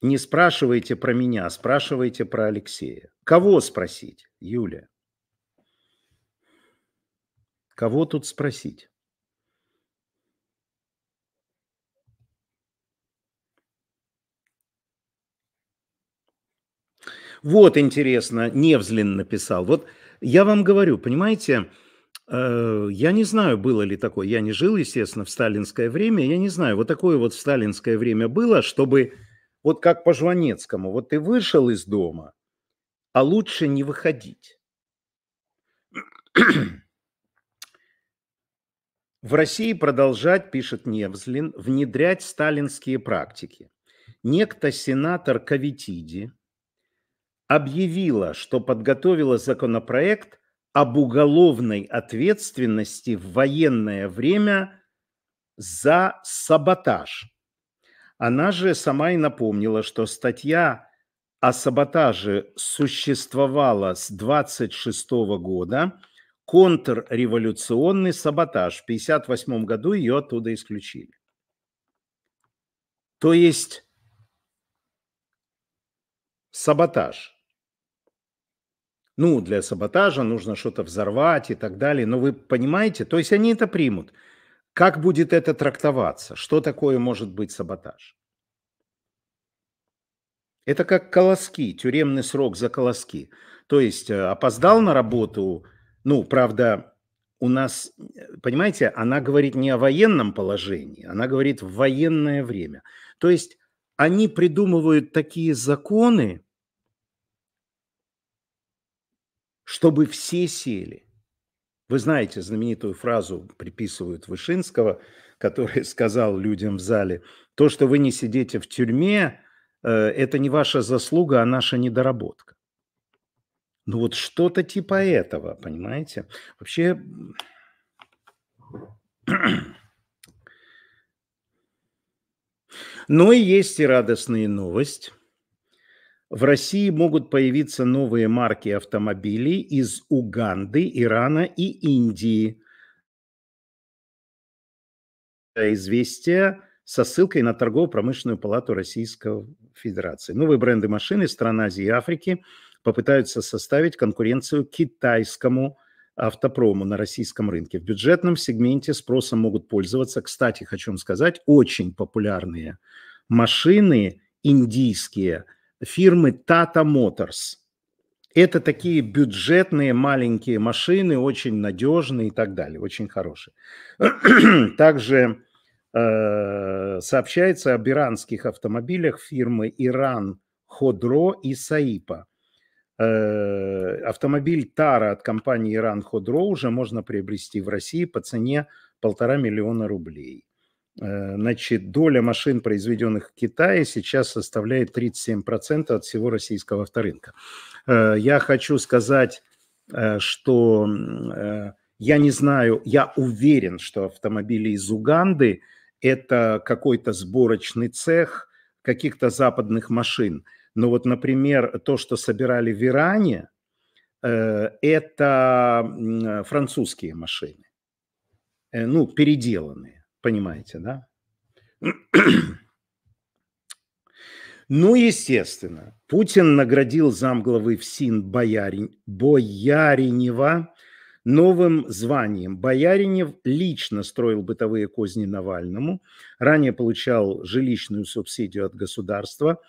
Не спрашивайте про меня, а спрашивайте про Алексея. Кого спросить, Юлия? Кого тут спросить? Вот, интересно, Невзлин написал. Вот я вам говорю, понимаете, э, я не знаю, было ли такое. Я не жил, естественно, в сталинское время. Я не знаю, вот такое вот в сталинское время было, чтобы вот как по Жванецкому. Вот ты вышел из дома, а лучше не выходить. В России продолжать, пишет Невзлин, внедрять сталинские практики. Некто сенатор Кавитиди объявила, что подготовила законопроект об уголовной ответственности в военное время за саботаж. Она же сама и напомнила, что статья о саботаже существовала с 26 года, контрреволюционный саботаж. В 58 году ее оттуда исключили. То есть саботаж ну, для саботажа нужно что-то взорвать и так далее. Но вы понимаете, то есть они это примут. Как будет это трактоваться? Что такое может быть саботаж? Это как колоски, тюремный срок за колоски. То есть э, опоздал на работу, ну, правда, у нас, понимаете, она говорит не о военном положении, она говорит в военное время. То есть они придумывают такие законы, чтобы все сели. Вы знаете знаменитую фразу, приписывают Вышинского, который сказал людям в зале, то, что вы не сидите в тюрьме, э, это не ваша заслуга, а наша недоработка. Ну вот что-то типа этого, понимаете? Вообще... Но ну и есть и радостная новость. В России могут появиться новые марки автомобилей из Уганды, Ирана и Индии. Известия со ссылкой на Торгово-промышленную палату Российской Федерации. Новые бренды машины стран Азии и Африки попытаются составить конкуренцию китайскому автопрому на российском рынке. В бюджетном сегменте спросом могут пользоваться, кстати, хочу вам сказать, очень популярные машины индийские – фирмы Tata Motors. Это такие бюджетные маленькие машины, очень надежные и так далее, очень хорошие. Также э, сообщается об иранских автомобилях фирмы Иран Ходро и Саипа. Э, автомобиль Тара от компании Иран Ходро уже можно приобрести в России по цене полтора миллиона рублей. Э, значит, доля машин, произведенных в Китае, сейчас составляет 37% от всего российского авторынка. Э, я хочу сказать, э, что я не знаю, я уверен, что автомобили из Уганды – это какой-то сборочный цех каких-то западных машин. Но вот, например, то, что собирали в Иране, это французские машины, ну, переделанные. Понимаете, да? Ну, естественно, Путин наградил замглавы ФСИН Бояринева новым званием. Бояринев лично строил бытовые козни Навальному, ранее получал жилищную субсидию от государства,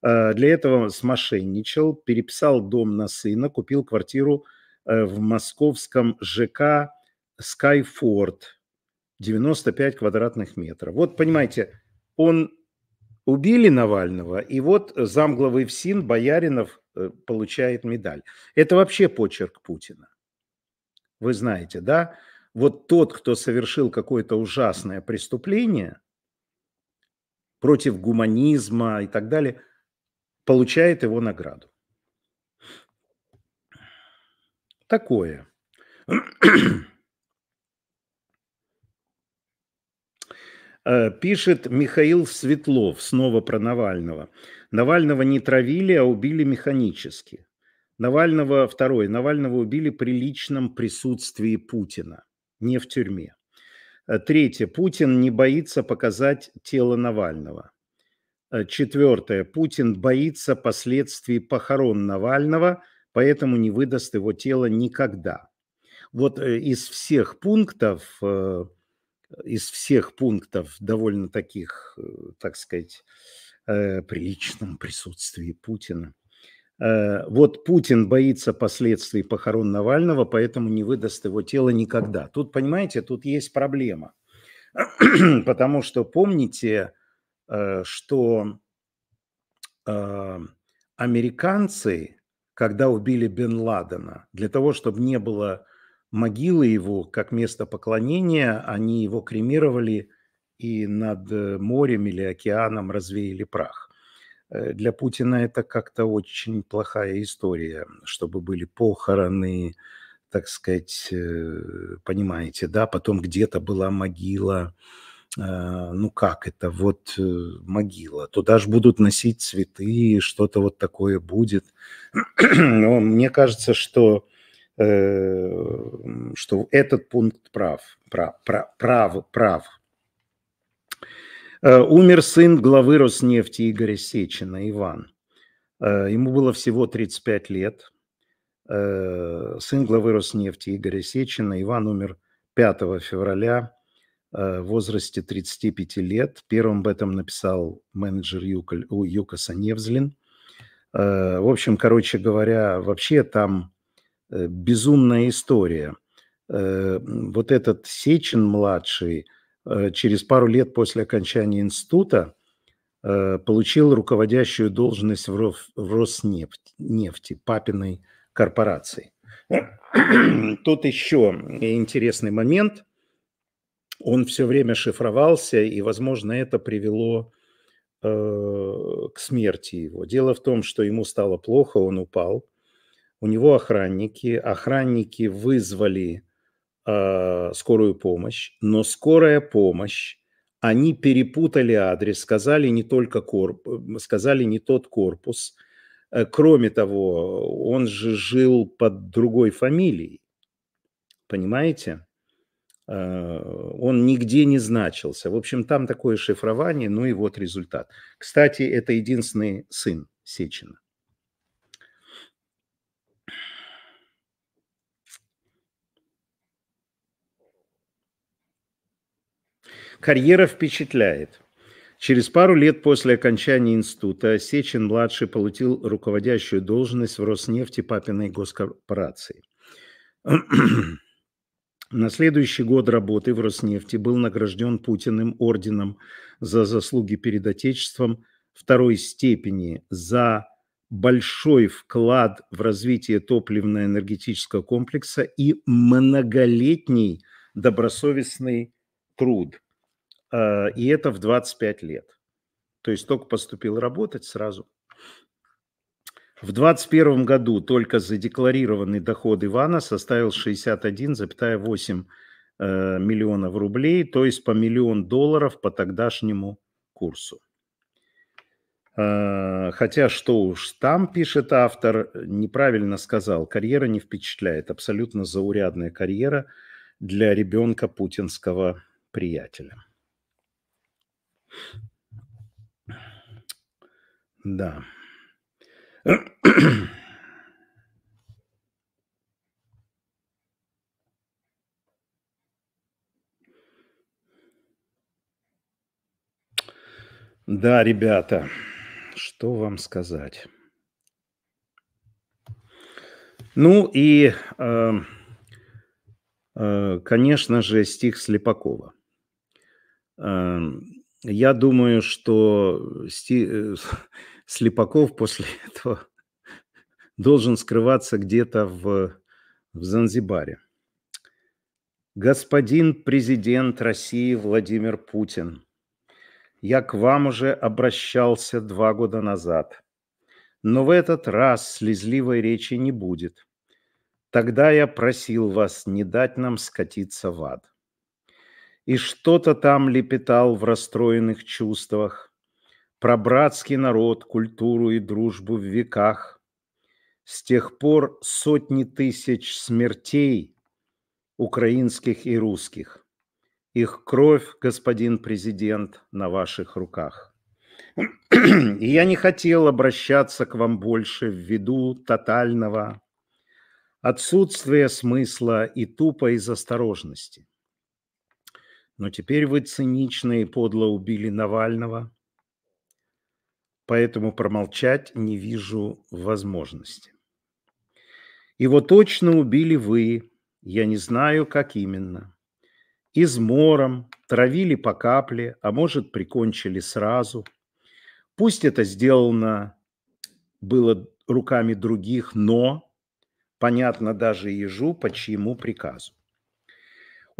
э, для этого смошенничал, переписал дом на сына, купил квартиру э, в московском ЖК «Скайфорд», 95 квадратных метров. Вот, понимаете, он убили Навального, и вот замглавы ФСИН Бояринов э, получает медаль. Это вообще почерк Путина. Вы знаете, да? Вот тот, кто совершил какое-то ужасное преступление против гуманизма и так далее, получает его награду. Такое. Э, пишет Михаил Светлов, снова про Навального. Навального не травили, а убили механически. Навального, второй, Навального убили при личном присутствии Путина, не в тюрьме. Э, третье, Путин не боится показать тело Навального. Э, четвертое, Путин боится последствий похорон Навального, поэтому не выдаст его тело никогда. Вот из всех пунктов из всех пунктов довольно таких, э, так сказать, э, приличном присутствии Путина. Э, вот Путин боится последствий похорон Навального, поэтому не выдаст его тело никогда. Тут, понимаете, тут есть проблема. Потому что помните, что американцы, когда убили Бен Ладена, для того, чтобы не было Могила его как место поклонения, они его кремировали и над э, морем или океаном развеяли прах. Э, для Путина это как-то очень плохая история, чтобы были похороны, так сказать, э, понимаете, да, потом где-то была могила, ну как это, вот могила, туда же будут носить цветы, что-то вот такое будет. Но мне кажется, что Э, что этот пункт прав, прав, прав, прав. Э, умер сын главы Роснефти Игоря Сечина, Иван. Э, ему было всего 35 лет. Сын главы Роснефти Игоря Сечина, Иван, умер 5 февраля в возрасте 35 лет. Первым об этом написал менеджер Юкаса Невзлин В общем, короче говоря, вообще там Э, безумная история. Э, вот этот Сечин-младший э, через пару лет после окончания института получил руководящую должность в Роснефти, папиной корпорации. Тут еще интересный момент. Он все время шифровался, и, возможно, это привело к смерти его. Дело в том, что ему стало плохо, он упал – у него охранники, охранники вызвали э, скорую помощь, но скорая помощь, они перепутали адрес, сказали не только корп, э, сказали не тот корпус. Э, кроме того, он же жил под другой фамилией, понимаете? Э, он нигде не значился. В общем, там такое шифрование, ну и вот результат. Кстати, это единственный сын Сечина. Карьера впечатляет. Через пару лет после окончания института Сечин-младший получил руководящую должность в Роснефти папиной госкорпорации. На следующий год работы в Роснефти был награжден Путиным орденом за заслуги перед Отечеством второй степени за большой вклад в развитие топливно-энергетического комплекса и многолетний добросовестный труд. Э, и это в 25 лет. То есть только поступил работать сразу. В 2021 году только задекларированный доход Ивана составил 61,8 э, миллионов рублей, то есть по миллион долларов по тогдашнему курсу. Э, хотя, что уж там, пишет автор, неправильно сказал, карьера не впечатляет, абсолютно заурядная карьера для ребенка путинского приятеля. Да. Да, ребята, что вам сказать? Ну и, э, э, конечно же, стих Слепакова. Э, я думаю, что Сти... Э, Слепаков после этого должен скрываться где-то в, в Занзибаре. Господин президент России Владимир Путин, я к вам уже обращался два года назад, но в этот раз слезливой речи не будет. Тогда я просил вас не дать нам скатиться в ад и что-то там лепетал в расстроенных чувствах про братский народ, культуру и дружбу в веках. С тех пор сотни тысяч смертей украинских и русских. Их кровь, господин президент, на ваших руках. И я не хотел обращаться к вам больше ввиду тотального отсутствия смысла и тупо из осторожности. Но теперь вы цинично и подло убили Навального, поэтому промолчать не вижу возможности. Его точно убили вы, я не знаю, как именно. Измором, травили по капле, а может, прикончили сразу. Пусть это сделано было руками других, но понятно даже ежу, по чьему приказу.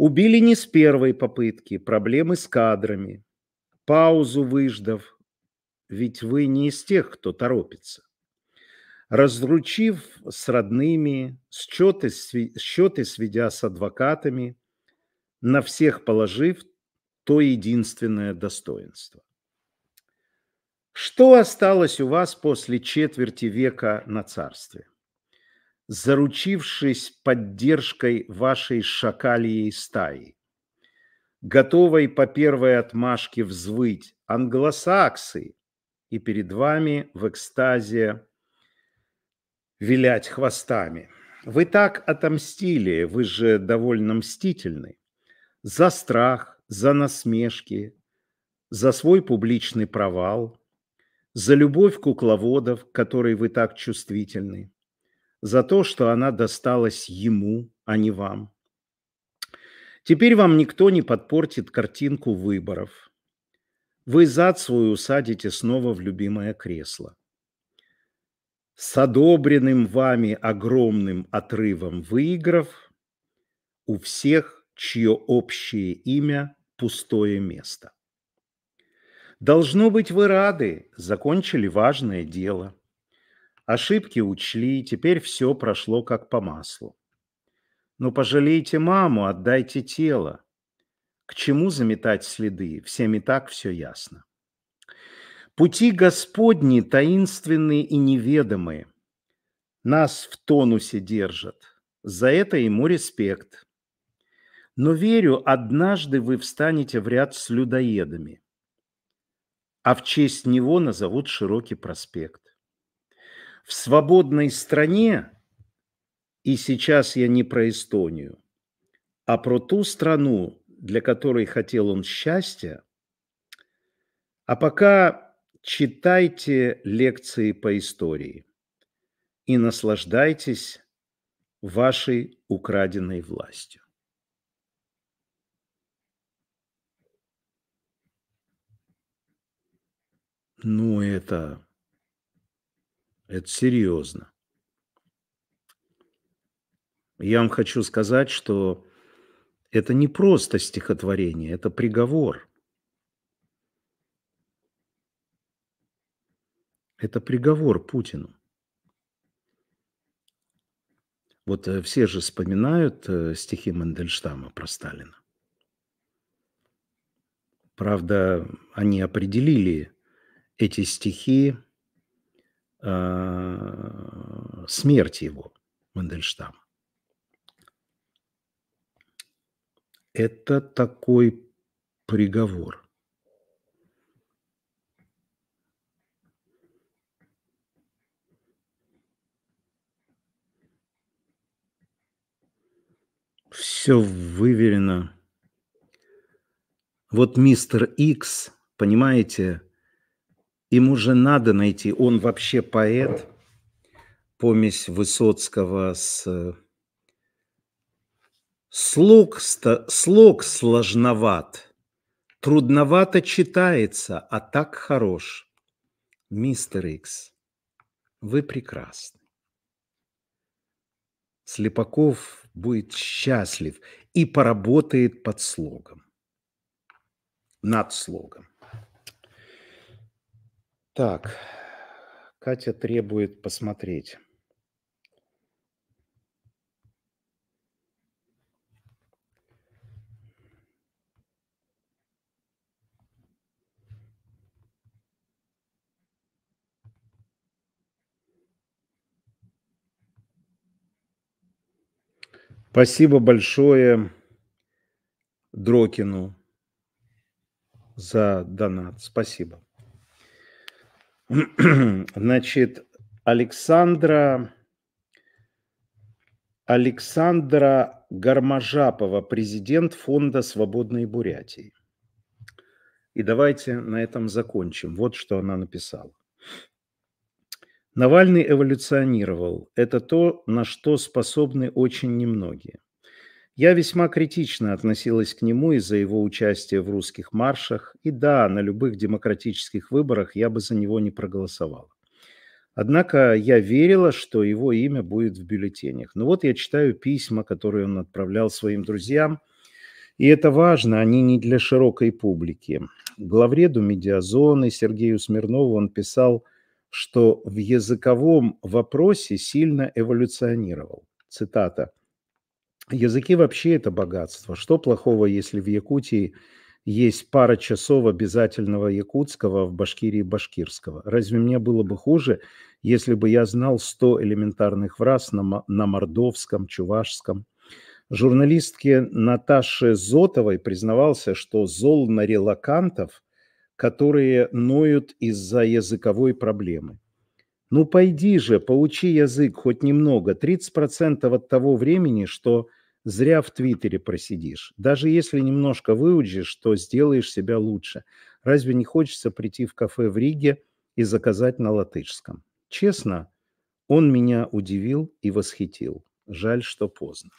Убили не с первой попытки, проблемы с кадрами. Паузу выждав, ведь вы не из тех, кто торопится. Разручив с родными, счеты, счеты сведя с адвокатами, на всех положив то единственное достоинство. Что осталось у вас после четверти века на царстве? заручившись поддержкой вашей шакалией стаи. Готовой по первой отмашке взвыть англосаксы, и перед вами в экстазе вилять хвостами. Вы так отомстили, вы же довольно мстительны. За страх, за насмешки, за свой публичный провал, за любовь кукловодов, которой вы так чувствительны за то, что она досталась ему, а не вам. Теперь вам никто не подпортит картинку выборов. Вы зад свой усадите снова в любимое кресло. С одобренным вами огромным отрывом выиграв, у всех, чье общее имя – пустое место. Должно быть, вы рады, закончили важное дело – Ошибки учли, теперь все прошло как по маслу. Но «Ну, пожалейте маму, отдайте тело. К чему заметать следы? Всем и так все ясно. Пути Господни таинственные и неведомые. Нас в тонусе держат. За это ему респект. Но верю, однажды вы встанете в ряд с людоедами, а в честь него назовут широкий проспект в свободной стране, и сейчас я не про Эстонию, а про ту страну, для которой хотел он счастья. А пока читайте лекции по истории и наслаждайтесь вашей украденной властью. Ну, это это серьезно. Я вам хочу сказать, что это не просто стихотворение, это приговор. Это приговор Путину. Вот э, все же вспоминают э, стихи Мандельштама про Сталина. Правда, они определили эти стихи Э, смерти его, Мандельштам. Это такой приговор. Все выверено. Вот мистер Икс, понимаете, Ему же надо найти, он вообще поэт, помесь Высоцкого с... Слог, слог сложноват, трудновато читается, а так хорош. Мистер Икс, вы прекрасны. Слепаков будет счастлив и поработает под слогом, над слогом. Так, Катя требует посмотреть. Спасибо большое Дрокину за донат. Спасибо. Значит, Александра... Александра Гармажапова, президент фонда Свободной Бурятии». И давайте на этом закончим. Вот что она написала. Навальный эволюционировал. Это то, на что способны очень немногие. Я весьма критично относилась к нему из-за его участия в русских маршах, и да, на любых демократических выборах я бы за него не проголосовала. Однако я верила, что его имя будет в бюллетенях. Ну вот я читаю письма, которые он отправлял своим друзьям, и это важно, они не для широкой публики. Главреду медиазоны Сергею Смирнову он писал, что в языковом вопросе сильно эволюционировал. Цитата – Языки вообще это богатство. Что плохого, если в Якутии есть пара часов обязательного якутского, а в Башкирии башкирского? Разве мне было бы хуже, если бы я знал 100 элементарных фраз на, на мордовском, чувашском? Журналистке Наташе Зотовой признавался, что зол на релакантов, которые ноют из-за языковой проблемы. Ну пойди же, поучи язык хоть немного. 30% от того времени, что зря в Твиттере просидишь. Даже если немножко выучишь, то сделаешь себя лучше. Разве не хочется прийти в кафе в Риге и заказать на латышском? Честно, он меня удивил и восхитил. Жаль, что поздно.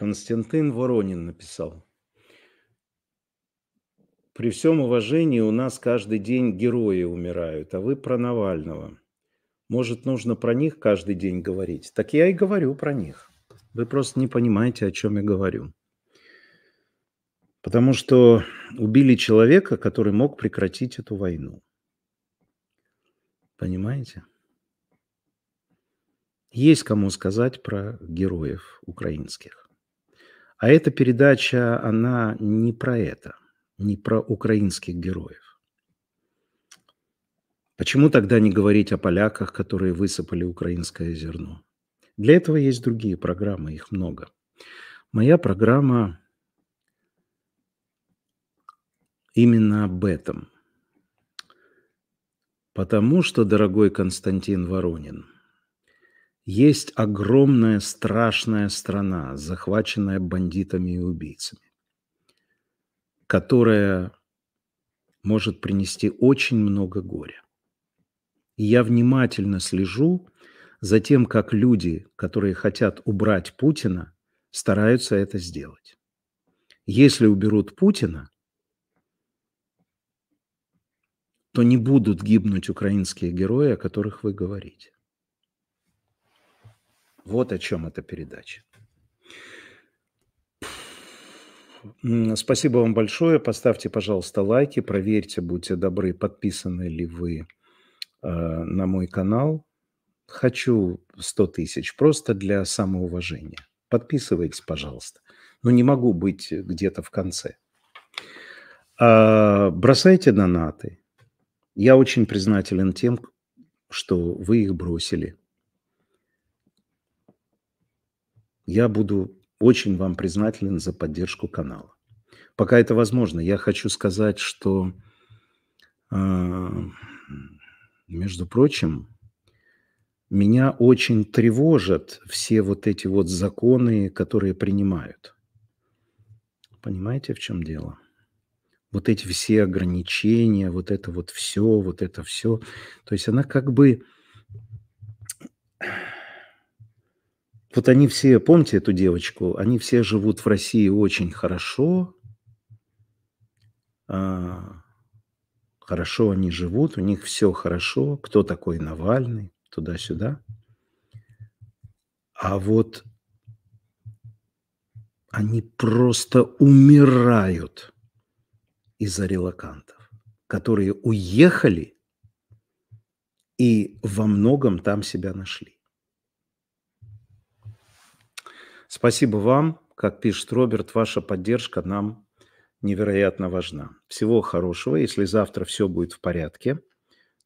Константин Воронин написал. При всем уважении у нас каждый день герои умирают, а вы про Навального. Может, нужно про них каждый день говорить? Так я и говорю про них. Вы просто не понимаете, о чем я говорю. Потому что убили человека, который мог прекратить эту войну. Понимаете? Есть кому сказать про героев украинских. А эта передача, она не про это, не про украинских героев. Почему тогда не говорить о поляках, которые высыпали украинское зерно? Для этого есть другие программы, их много. Моя программа именно об этом. Потому что, дорогой Константин Воронин – есть огромная страшная страна, захваченная бандитами и убийцами, которая может принести очень много горя. И я внимательно слежу за тем, как люди, которые хотят убрать Путина, стараются это сделать. Если уберут Путина, то не будут гибнуть украинские герои, о которых вы говорите. Вот о чем эта передача. Спасибо вам большое. Поставьте, пожалуйста, лайки, проверьте, будьте добры, подписаны ли вы э, на мой канал. Хочу 100 тысяч просто для самоуважения. Подписывайтесь, пожалуйста. Но не могу быть где-то в конце. А, бросайте донаты. Я очень признателен тем, что вы их бросили. я буду очень вам признателен за поддержку канала. Пока это возможно, я хочу сказать, что, а, между прочим, меня очень тревожат все вот эти вот законы, которые принимают. Понимаете, в чем дело? Вот эти все ограничения, вот это вот все, вот это все. То есть она как бы вот они все, помните эту девочку, они все живут в России очень хорошо, а, хорошо они живут, у них все хорошо, кто такой Навальный, туда-сюда. А вот они просто умирают из-за релакантов, которые уехали и во многом там себя нашли. Спасибо вам. Как пишет Роберт, ваша поддержка нам невероятно важна. Всего хорошего. Если завтра все будет в порядке,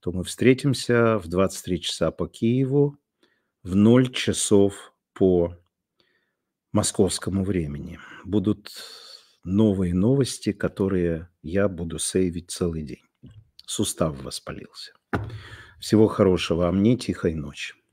то мы встретимся в 23 часа по Киеву, в 0 часов по московскому времени. Будут новые новости, которые я буду сейвить целый день. Сустав воспалился. Всего хорошего, а мне тихой ночи.